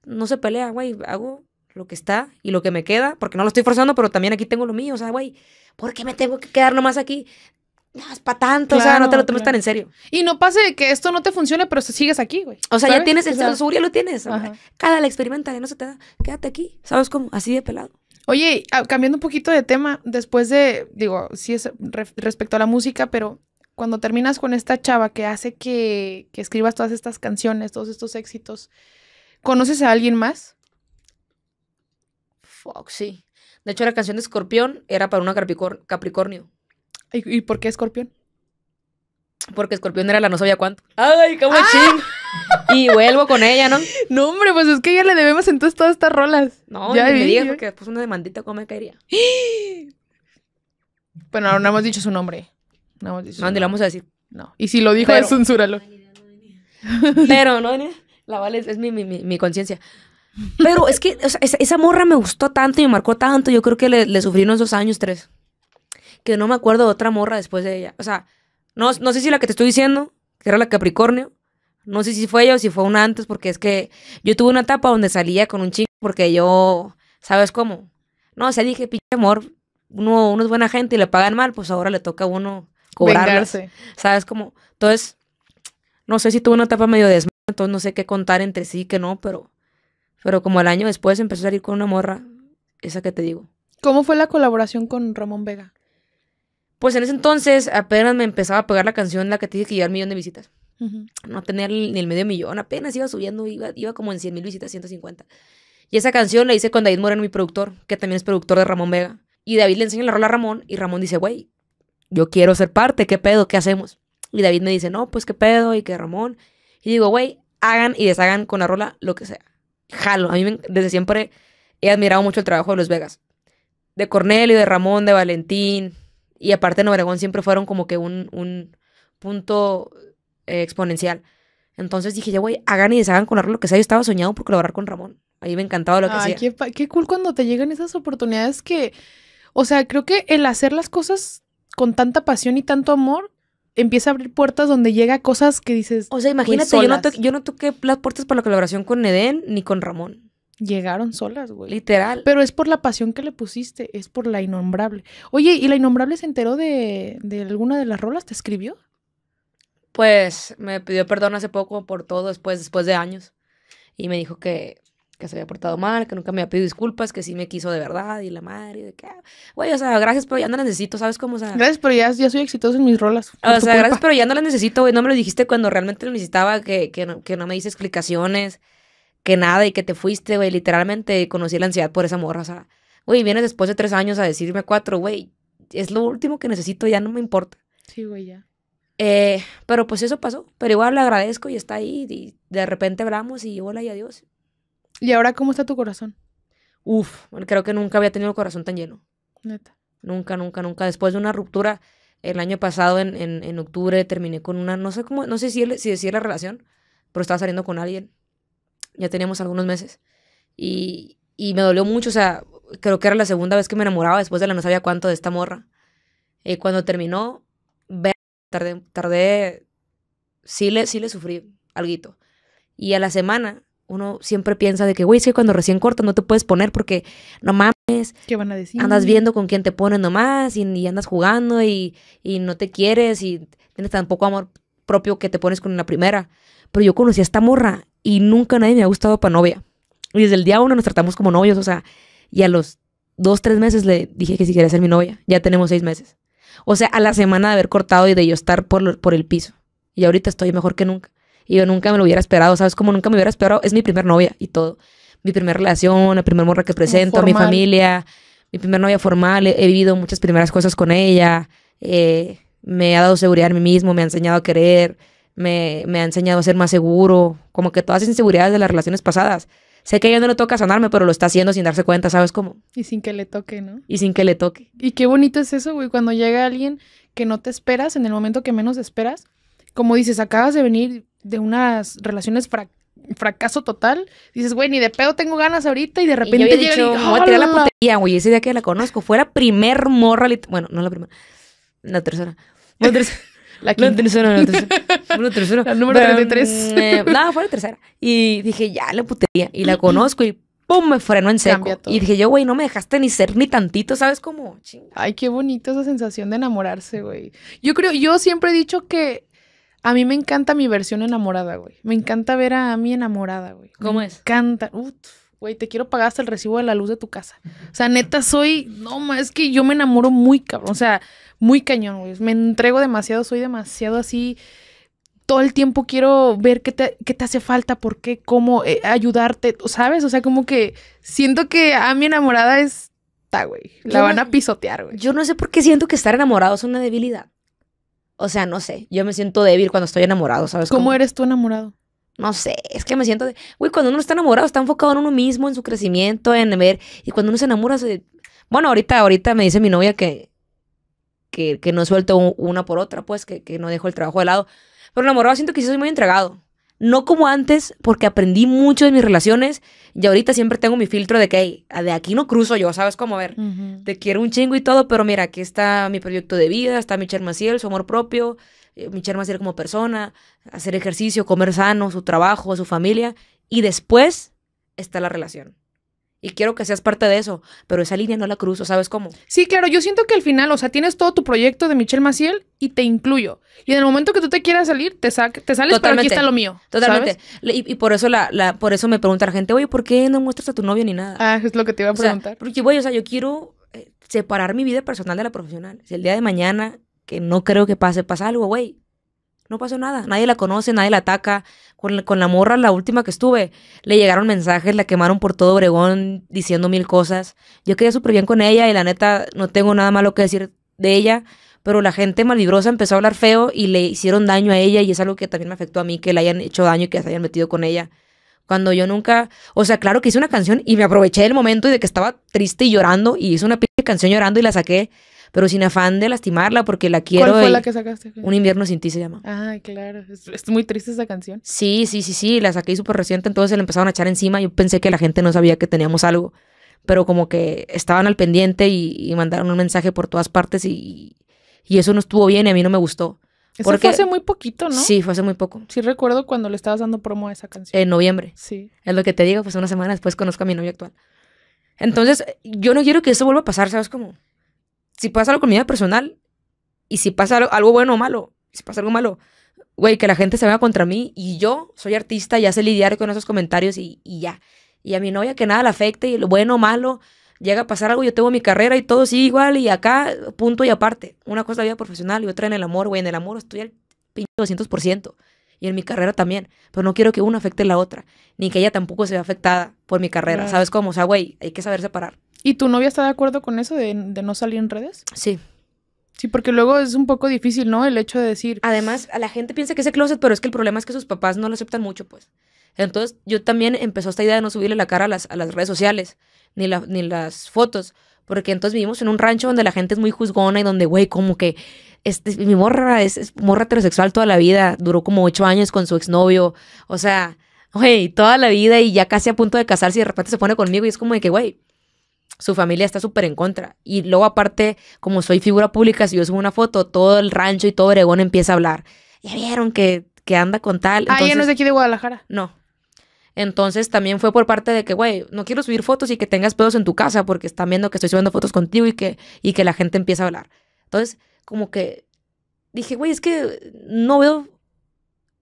Speaker 2: no se pelea, güey, hago lo que está y lo que me queda, porque no lo estoy forzando, pero también aquí tengo lo mío, o sea, güey, ¿por qué me tengo que quedar nomás aquí? no es para tanto, o sea, no te lo tomes tan en serio. Y no pase que esto no te funcione, pero sigues aquí, güey. O sea, ya tienes, el seguro ya lo tienes.
Speaker 1: Cada la experimenta, no se te da, quédate aquí,
Speaker 2: ¿sabes cómo? Así de pelado. Oye, ah,
Speaker 1: cambiando un poquito de tema, después de, digo, sí es respecto a la música, pero cuando terminas con esta chava que hace que, que, escribas todas estas canciones, todos estos éxitos, ¿conoces
Speaker 2: a alguien más? Fuck, sí. De hecho, la canción de Escorpión era para una Capricornio. ¿Y, por qué escorpión? Porque escorpión era la no sabía cuánto. ¡Ay, cómo ¡Ah! Y vuelvo con ella, ¿no? [laughs] No, hombre, pues es que ya le debemos entonces todas estas rolas. No, ya me digas porque después pues, una demandita cómo me caería. [gasps]
Speaker 1: Bueno, no hemos dicho su nombre. No ni lo vamos a
Speaker 2: decir. No. Y si lo dijo, es censúralo. [laughs] Pero, ¿no? La vale es, mi, conciencia. Pero es que esa, morra me gustó tanto y me marcó tanto. Yo creo que le, le sufrí unos dos años, tres que no me acuerdo de otra morra después de ella. O sea, no, no sé si la que te estoy diciendo, que era la Capricornio, no sé si fue ella o si fue una antes, porque es que yo tuve una etapa donde salía con un chico, porque yo, ¿sabes cómo? No, o sea, dije, pinche amor, uno, uno es buena gente y le pagan mal, pues ahora le toca a uno
Speaker 3: cobrarse,
Speaker 2: ¿Sabes cómo? Entonces, no sé si tuve una etapa medio desmadre, entonces no sé qué contar entre sí que no, pero, pero como el año después empecé a salir con una morra, esa que te digo.
Speaker 1: ¿Cómo fue la colaboración con Ramón Vega?
Speaker 2: Pues en ese entonces apenas me empezaba a pegar la canción, la que te dije que lleva un millón de visitas. No tenía ni el medio millón, apenas iba subiendo, iba, como en 100 mil visitas, 150. Y esa canción la hice con David Moreno, mi productor, que también es productor de Ramón Vega. Y David le enseña la rola a Ramón y Ramón dice, güey, yo quiero ser parte, ¿qué pedo? ¿Qué hacemos? Y David me dice, no, pues qué pedo y que Ramón. Y digo, güey, hagan y deshagan con la rola lo que sea. Jalo, a mí desde siempre he admirado mucho el trabajo de Los Vegas. De Cornelio, de Ramón, de Valentín, y aparte en Obregón siempre fueron como que un, un punto eh, exponencial. Entonces dije, ya güey, hagan y deshagan con Arlo lo que sea. Yo estaba soñado por colaborar con Ramón. Ahí me encantaba lo que hacía.
Speaker 1: Qué, cool cuando te llegan esas oportunidades que, o sea, creo que el hacer las cosas con tanta pasión y tanto amor empieza a abrir puertas donde llega cosas que
Speaker 2: dices. O sea, imagínate, yo no, yo no toqué las puertas para la colaboración con Edén ni con Ramón llegaron solas,
Speaker 1: güey. Literal.
Speaker 2: Pero es por la pasión que le pusiste,
Speaker 1: es por la innombrable. Oye, ¿y la innombrable se enteró de, de alguna de las rolas? ¿Te escribió?
Speaker 2: Pues me pidió perdón hace poco por todo después, después de años. Y me dijo que, que se había portado mal, que nunca me había pedido disculpas, que sí me quiso de verdad y la madre, de que, ah, güey, o sea, gracias, pero ya no la necesito, ¿sabes cómo? O gracias,
Speaker 1: pero ya, soy exitoso en mis rolas. O sea, gracias,
Speaker 2: pero ya no la necesito, güey, no me lo dijiste cuando realmente lo necesitaba, que, que, no, que no me hice explicaciones que nada y que te fuiste, güey. Literalmente conocí la ansiedad por esa morra, o sea, güey, vienes después de tres años a decirme cuatro, güey, es lo último que necesito, ya no me importa. Sí, güey, ya. Eh, pero pues eso pasó, pero igual le agradezco y está ahí y de repente hablamos y hola y adiós. ¿Y ahora cómo está tu corazón? Uf, creo que nunca había tenido el corazón tan lleno. Neta. Nunca, nunca, nunca. Después de una ruptura, el año pasado, en, en, en octubre, terminé con una, no sé cómo, no sé si, si decía la relación, pero estaba saliendo con alguien ya teníamos algunos meses, y, me dolió mucho, o sea, creo que era la segunda vez que me enamoraba después de la no sabía cuánto de esta morra. y eh, cuando terminó, tardé, tardé, sí le, sí le sufrí alguito. Y a la semana, uno siempre piensa de que, güey, es que cuando recién corta no te puedes poner porque no mames. ¿Qué van a decir? Andas viendo con quién te pones nomás y, andas jugando y, y, no te quieres y tienes tan poco amor propio que te pones con la primera. Pero yo conocí a esta morra y nunca nadie me ha gustado para novia. Y desde el día uno nos tratamos como novios, o sea, y a los dos, tres meses le dije que si quería ser mi novia, ya tenemos seis meses. O sea, a la semana de haber cortado y de yo estar por, por el piso. Y ahorita estoy mejor que nunca. Y yo nunca me lo hubiera esperado, ¿sabes? Como nunca me hubiera esperado, es mi primer novia y todo. Mi primera relación, la primera morra que presento, mi familia, mi primera novia formal, he, vivido muchas primeras cosas con ella, eh, me ha dado seguridad a mí mismo, me ha enseñado a querer, me, ha enseñado a ser más seguro, como que todas las inseguridades de las relaciones pasadas. Sé que a ella no le toca sanarme, pero lo está haciendo sin darse cuenta, ¿sabes cómo?
Speaker 1: Y sin que le toque, ¿no?
Speaker 2: Y sin que le toque. Y
Speaker 1: qué bonito es eso, güey, cuando llega alguien que no te esperas, en el momento que menos esperas, como dices, acabas de venir de unas relaciones fracaso total, dices, güey, ni de pedo tengo ganas ahorita y de repente llega dicho, y, voy a tirar la putería,
Speaker 2: güey, ese día que la conozco, fue primer morra, bueno, no la primera, la tercera. La tercera. La quinta. No, tercero, [laughs] no, La número 33. Eh, mm, no, fue la tercera. Y dije, ya, la putería. Y la conozco y pum, me frenó en seco. Y dije yo, güey, no me dejaste ni ser ni tantito, ¿sabes cómo?
Speaker 1: Ay, qué bonita esa sensación de enamorarse, güey. Yo creo, yo siempre he dicho que a mí me encanta mi versión enamorada, güey. Me encanta ver a, mi enamorada, güey. ¿Cómo es? Me encanta. Uf, güey, te quiero pagar hasta el recibo de la luz de tu casa. O sea, neta, soy, no, es que yo me enamoro muy cabrón. O sea, muy cañón, güey. Me entrego demasiado, soy demasiado así. Todo el tiempo quiero ver qué te, hace falta, por qué, cómo eh, ayudarte, ¿sabes? O sea, como que siento que a mi enamorada está, güey. La van a
Speaker 2: pisotear, güey. Yo no sé por qué siento que estar enamorado es una debilidad. O sea, no sé. Yo me siento débil cuando estoy enamorado, ¿sabes? ¿Cómo, eres tú enamorado? No sé, es que me siento de. Güey, cuando uno está enamorado, está enfocado en uno mismo, en su crecimiento, en ver. Y cuando uno se enamora, se... Bueno, ahorita, ahorita me dice mi novia que que, no suelto una por otra, pues, que, no dejo el trabajo de lado. Pero enamorado siento que sí soy muy entregado. No como antes, porque aprendí mucho de mis relaciones y ahorita siempre tengo mi filtro de que de aquí no cruzo yo, ¿sabes cómo? ver, te quiero un chingo y todo, pero mira, aquí está mi proyecto de vida, está mi Maciel, su amor propio, eh, mi Maciel como persona, hacer ejercicio, comer sano, su trabajo, su familia, y después está la relación. Y quiero que seas parte de eso, pero esa línea no la cruzo, ¿sabes cómo? Sí, claro, yo siento que al final, o sea, tienes todo tu proyecto de Michelle Maciel y te incluyo. Y en el momento que tú te quieras salir, te, sa te sales, pero aquí está lo mío. Totalmente. Y, por eso la, la, por eso me pregunta la gente, oye, ¿por qué no muestras a tu novio ni nada? Ah, es lo que te iba a preguntar. porque, güey, o sea, yo quiero eh, separar mi vida personal de la profesional. Si el día de mañana, que no creo que pase, pasa algo, güey, no pasó nada. Nadie la conoce, nadie la ataca. Con, la morra, la última que estuve, le llegaron mensajes, la quemaron por todo Obregón diciendo mil cosas. Yo quedé súper bien con ella y la neta no tengo nada malo que decir de ella. Pero la gente malvibrosa empezó a hablar feo y le hicieron daño a ella y es algo que también me afectó a mí, que le hayan hecho daño y que se hayan metido con ella cuando yo nunca, o sea, claro que hice una canción y me aproveché del momento y de que estaba triste y llorando y hice una pinche canción llorando y la saqué, pero sin afán de lastimarla porque la quiero. ¿Cuál fue la que
Speaker 1: sacaste? Un
Speaker 2: invierno sin ti se llama.
Speaker 1: Ah, claro. Es, muy triste esa canción.
Speaker 2: Sí, sí, sí, sí. La saqué súper reciente, entonces le la empezaron a echar encima. Yo pensé que la gente no sabía que teníamos algo, pero como que estaban al pendiente y, mandaron un mensaje por todas partes y, y eso no estuvo bien y a mí no me gustó. Eso porque, fue hace muy poquito, ¿no? Sí, fue hace muy poco. Sí recuerdo cuando le estabas dando promo a esa canción. En noviembre. Sí. Es lo que te digo, pues una semana después conozco a mi novia actual. Entonces, yo no quiero que eso vuelva a pasar, ¿sabes cómo? si pasa algo con mi vida personal y si pasa algo bueno o malo, si pasa algo malo, güey, que la gente se venga contra mí y yo soy artista y hace lidiar con esos comentarios y, ya. Y a mi novia que nada la afecte y lo bueno o malo, llega a pasar algo, yo tengo mi carrera y todo sigue igual y acá, punto y aparte. Una cosa es la vida profesional y otra en el amor, güey, en el amor estoy al pinche 200% y en mi carrera también, pero no quiero que una afecte a la otra, ni que ella tampoco se vea afectada por mi carrera, ¿sabes cómo? O sea, güey, hay que saber separar.
Speaker 1: ¿Y tu novia está de acuerdo con eso de,
Speaker 2: no salir en redes? Sí. Sí, porque luego es un poco difícil, ¿no? El hecho de decir. Además, a la gente piensa que es closet, pero es que el problema es que sus papás no lo aceptan mucho, pues. Entonces, yo también empezó esta idea de no subirle la cara a las, a las redes sociales, ni, ni las fotos, porque entonces vivimos en un rancho donde la gente es muy juzgona y donde, güey, como que este, mi morra es, es, morra heterosexual toda la vida, duró como ocho años con su exnovio, o sea, güey, toda la vida y ya casi a punto de casarse y de repente se pone conmigo y es como de que, güey, su familia está súper en contra. Y luego aparte, como soy figura pública, si yo subo una foto, todo el rancho y todo Oregón empieza a hablar. Ya vieron que, anda con tal. ah, ya no es de aquí de Guadalajara. No. Entonces también fue por parte de que, güey, no quiero subir fotos y que tengas pedos en tu casa porque están viendo que estoy subiendo fotos contigo y que, y que la gente empieza a hablar. Entonces, como que dije, güey, es que no veo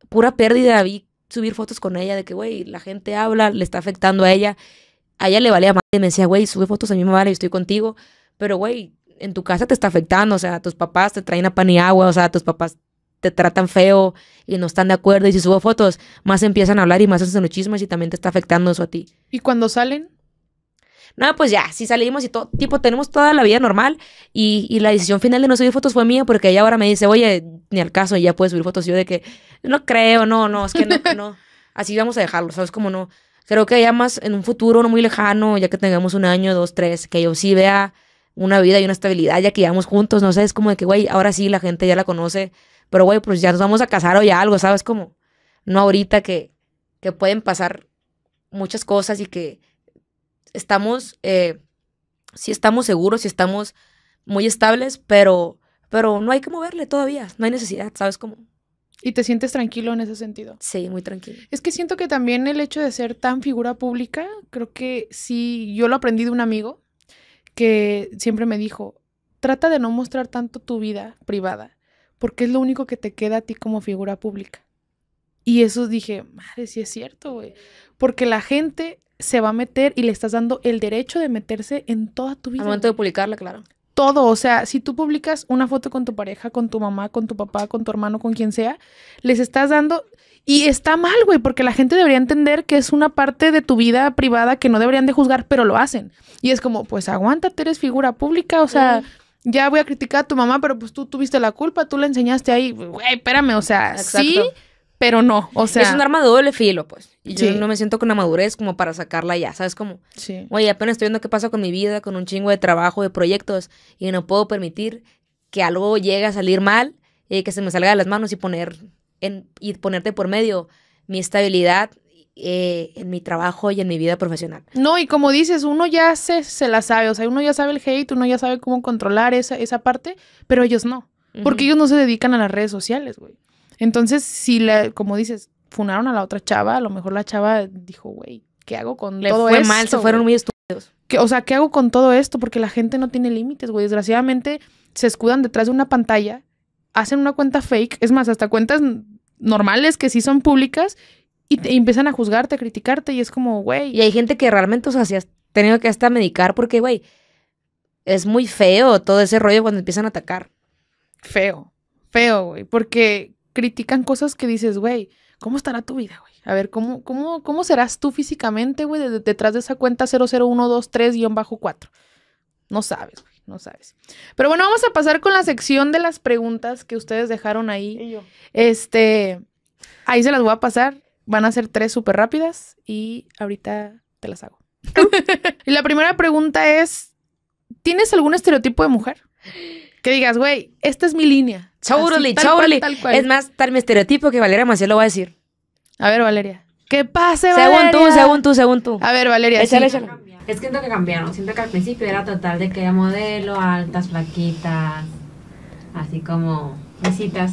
Speaker 2: pura pérdida. Vi subir fotos con ella de que, güey, la gente habla, le está afectando a ella a ella le valía más. Y me decía, güey, sube fotos a mi mamá vale, estoy contigo. Pero, güey, en tu casa te está afectando. O sea, tus papás te traen a pan y agua. O sea, tus papás te tratan feo y no están de acuerdo. Y si subo fotos, más empiezan a hablar y más hacen los chismes y también te está afectando eso a ti. ¿Y cuando salen? No, pues ya, si salimos y todo, tipo, tenemos toda la vida normal y, la decisión final de no subir fotos fue mía porque ella ahora me dice, oye, ni al caso, ya puedes subir fotos. yo de que, no creo, no, no, es que no, no, [laughs] así vamos a dejarlo, ¿sabes? Como no, Creo que ya más en un futuro no muy lejano, ya que tengamos un año, dos, tres, que yo sí vea una vida y una estabilidad, ya que llevamos juntos, no sé, es como de que, güey, ahora sí la gente ya la conoce, pero güey, pues ya nos vamos a casar o ya algo, ¿sabes? Como, no ahorita que, que pueden pasar muchas cosas y que estamos, eh, sí estamos seguros, sí estamos muy estables, pero, pero no hay que moverle todavía, no hay necesidad, ¿sabes? cómo y te sientes tranquilo en ese sentido. Sí, muy tranquilo.
Speaker 1: Es que siento que también el hecho de ser tan figura pública, creo que sí, yo lo aprendí de un amigo que siempre me dijo, trata de no mostrar tanto tu vida privada, porque es lo único que te queda a ti como figura pública. Y eso dije, madre, sí es cierto, güey. Porque la gente se va a meter y le estás dando el derecho de meterse en toda tu vida. Al momento de
Speaker 2: publicarla, claro
Speaker 1: todo, o sea, si tú publicas una foto con tu pareja, con tu mamá, con tu papá, con tu hermano, con quien sea, les estás dando y está mal, güey, porque la gente debería entender que es una parte de tu vida privada que no deberían de juzgar, pero lo hacen. Y es como, pues aguántate, eres figura pública, o sea, ya voy a criticar a tu mamá, pero pues tú tuviste la culpa, tú la enseñaste ahí, güey, espérame, o sea, sí
Speaker 2: pero no, o sea... Es un arma de doble filo, pues. Y yo no me siento con la madurez como para sacarla ya, ¿sabes? Como, sí. oye, apenas estoy viendo qué pasa con mi vida, con un chingo de trabajo, de proyectos, y no puedo permitir que algo llegue a salir mal, y eh, que se me salga de las manos y poner en, y ponerte por medio mi estabilidad eh, en mi trabajo y en mi vida profesional.
Speaker 1: No, y como dices, uno ya se, se la sabe, o sea, uno ya sabe el hate, uno ya sabe cómo controlar esa, esa parte, pero ellos no, porque ellos no se dedican a las redes sociales, güey. Entonces, si la, como dices, funaron a la otra chava, a lo mejor la chava dijo, güey, ¿qué hago con
Speaker 2: Le todo fue mal, se fueron muy
Speaker 1: estúpidos. o sea, ¿qué hago con todo esto? Porque la gente no tiene límites, güey. Desgraciadamente se escudan detrás de una pantalla, hacen una cuenta fake, es más, hasta cuentas normales que sí son públicas y, te, empiezan a juzgarte, a criticarte y es como,
Speaker 2: güey. Y hay gente que realmente, o sea, si has tenido que hasta medicar porque, güey, es muy feo todo ese rollo cuando empiezan a atacar. Feo, feo, güey, porque
Speaker 1: critican cosas que dices, güey, ¿cómo estará tu vida, güey? A ver, ¿cómo, cómo, cómo serás tú físicamente, güey, detrás de esa cuenta 00123-4? No sabes, güey, no sabes. Pero bueno, vamos a pasar con la sección de las preguntas que ustedes dejaron ahí. Este, ahí se las voy a pasar. Van a ser tres súper rápidas y ahorita te las hago. [laughs] y la primera pregunta es, ¿tienes algún estereotipo de mujer? Que digas, güey, esta es mi línea. Chauruli, chauruli. Es más,
Speaker 2: tal mi estereotipo que Valeria Maciel lo va a decir. A ver, Valeria. ¿Qué pasa, Valeria? Según tú, según tú, según tú. A ver, Valeria. Es
Speaker 3: que siento que cambiaron. Siento que al principio era total de que era modelo, altas, flaquitas, así como mesitas.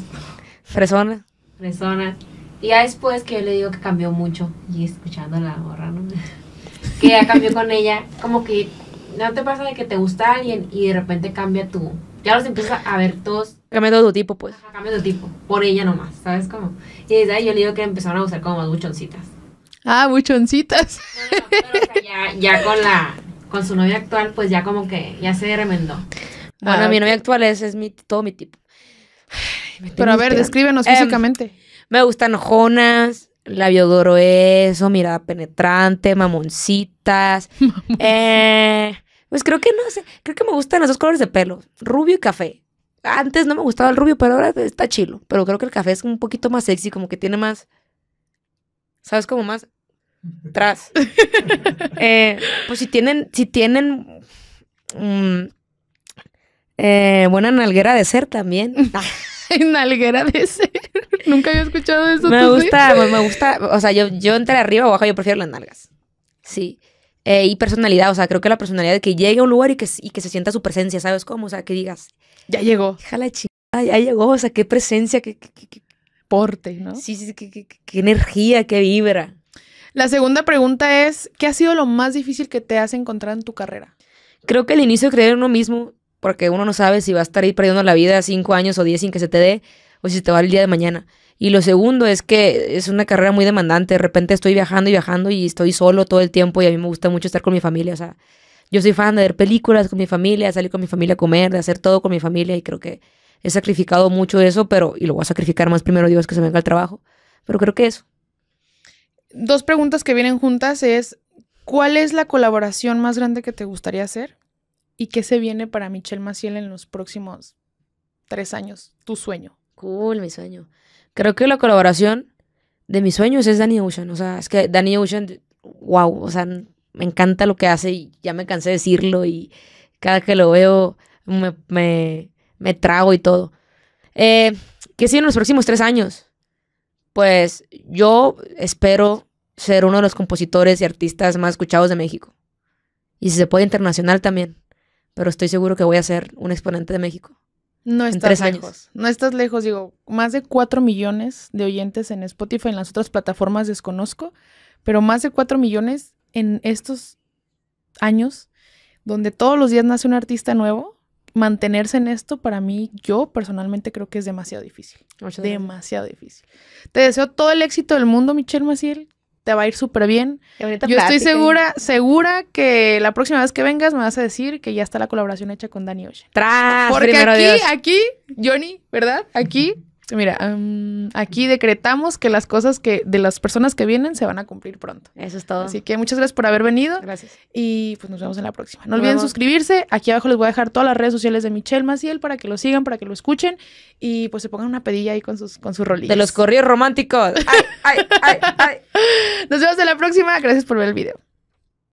Speaker 3: Personas. Personas. Y ya después que yo le digo que cambió mucho, y escuchando la gorra, ¿no? que ya cambió con ella, como que no te pasa de que te gusta alguien y de repente cambia tú. Ya los empieza a ver todos doy tu tipo, pues. Ajá, doy tu tipo. Por ella nomás, ¿sabes cómo? Y desde ahí yo le digo que empezaron a usar como más buchoncitas.
Speaker 1: Ah, buchoncitas.
Speaker 3: ya, con la. Con su novia actual, pues ya como que ya se remendó. Bueno, ah, mi novia actual es, mi, todo mi tipo. pero a ver, descríbenos em,
Speaker 2: físicamente. Me gustan jonas, labio eso, mirada penetrante, mamoncitas. [laughs]
Speaker 3: Eh,
Speaker 2: pues creo que no sé, creo que me gustan los dos colores de pelo, rubio y café antes no me gustaba el rubio, pero ahora está chilo. Pero creo que el café es un poquito más sexy, como que tiene más. ¿Sabes? Como más. Tras. [laughs] Eh, pues si tienen. Si tienen. Mm, eh, buena nalguera de ser también. [laughs] nalguera de ser. [laughs] Nunca había escuchado eso. Me gusta, pues me gusta. O sea, yo, yo entre arriba o abajo, yo prefiero las nalgas. Sí. Eh, y personalidad, o sea, creo que la personalidad de que llegue a un lugar y que, que se sienta su presencia, ¿sabes cómo? O sea, que digas, ya llegó. ya llegó, o sea, qué presencia, qué, porte, ¿no? Sí, sí, qué, energía, qué vibra. La segunda pregunta
Speaker 1: es, ¿qué ha sido lo más difícil que te has encontrado en tu carrera?
Speaker 2: Creo que el inicio de creer en uno mismo, porque uno no sabe si va a estar ahí perdiendo la vida cinco años o diez sin que se te dé, o si se te va el día de mañana. Y lo segundo es que es una carrera muy demandante. De repente estoy viajando y viajando y estoy solo todo el tiempo y a mí me gusta mucho estar con mi familia. O sea, yo soy fan de ver películas con mi familia, salir con mi familia a comer, de hacer todo con mi familia y creo que he sacrificado mucho eso, pero y lo voy a sacrificar más primero Dios que se venga al trabajo. Pero creo que eso. Dos preguntas que vienen juntas
Speaker 1: es, ¿cuál es la colaboración más grande que te gustaría hacer? ¿Y qué se viene para Michelle Maciel en los próximos tres años? Tu sueño. Cool, mi sueño.
Speaker 2: Creo que la colaboración de mis sueños es Danny Ocean. O sea, es que Danny Ocean, wow, o sea, me encanta lo que hace y ya me cansé de decirlo y cada que lo veo me, trago y todo. Eh, ¿Qué sigue en los próximos tres años? Pues yo espero ser uno de los compositores y artistas más escuchados de México. Y si se puede internacional también. Pero estoy seguro que voy a ser un exponente de México. No
Speaker 1: estás lejos. No estás lejos, digo, más de 4 millones de oyentes en Spotify, en las otras plataformas desconozco, pero más de 4 millones en estos años, donde todos los días nace un artista nuevo, mantenerse en esto para mí, yo personalmente creo que es demasiado difícil.
Speaker 3: demasiado
Speaker 1: difícil. Te deseo todo el éxito del mundo, Michelle Maciel te va a ir súper bien.
Speaker 2: Yo estoy ¿eh? segura,
Speaker 1: segura que la próxima vez que vengas me vas a decir que ya está la colaboración hecha con Dani Ocean. ¡Tras! Porque aquí, aquí, Johnny, ¿verdad? Aquí este, mira, em, aquí decretamos que las cosas que de las personas que vienen se van a cumplir pronto. Eso es todo. Así que muchas gracias por haber venido. Gracias. Y pues nos vemos en la próxima. No olviden suscribirse. Aquí abajo les voy a dejar todas las redes sociales de Michelle Maciel para que lo sigan, para que lo escuchen y pues se pongan una pedilla ahí con sus, con sus
Speaker 3: De
Speaker 2: los corridos románticos. Ay, ay, ay, [laughs] nos vemos en la próxima. Gracias por ver el video.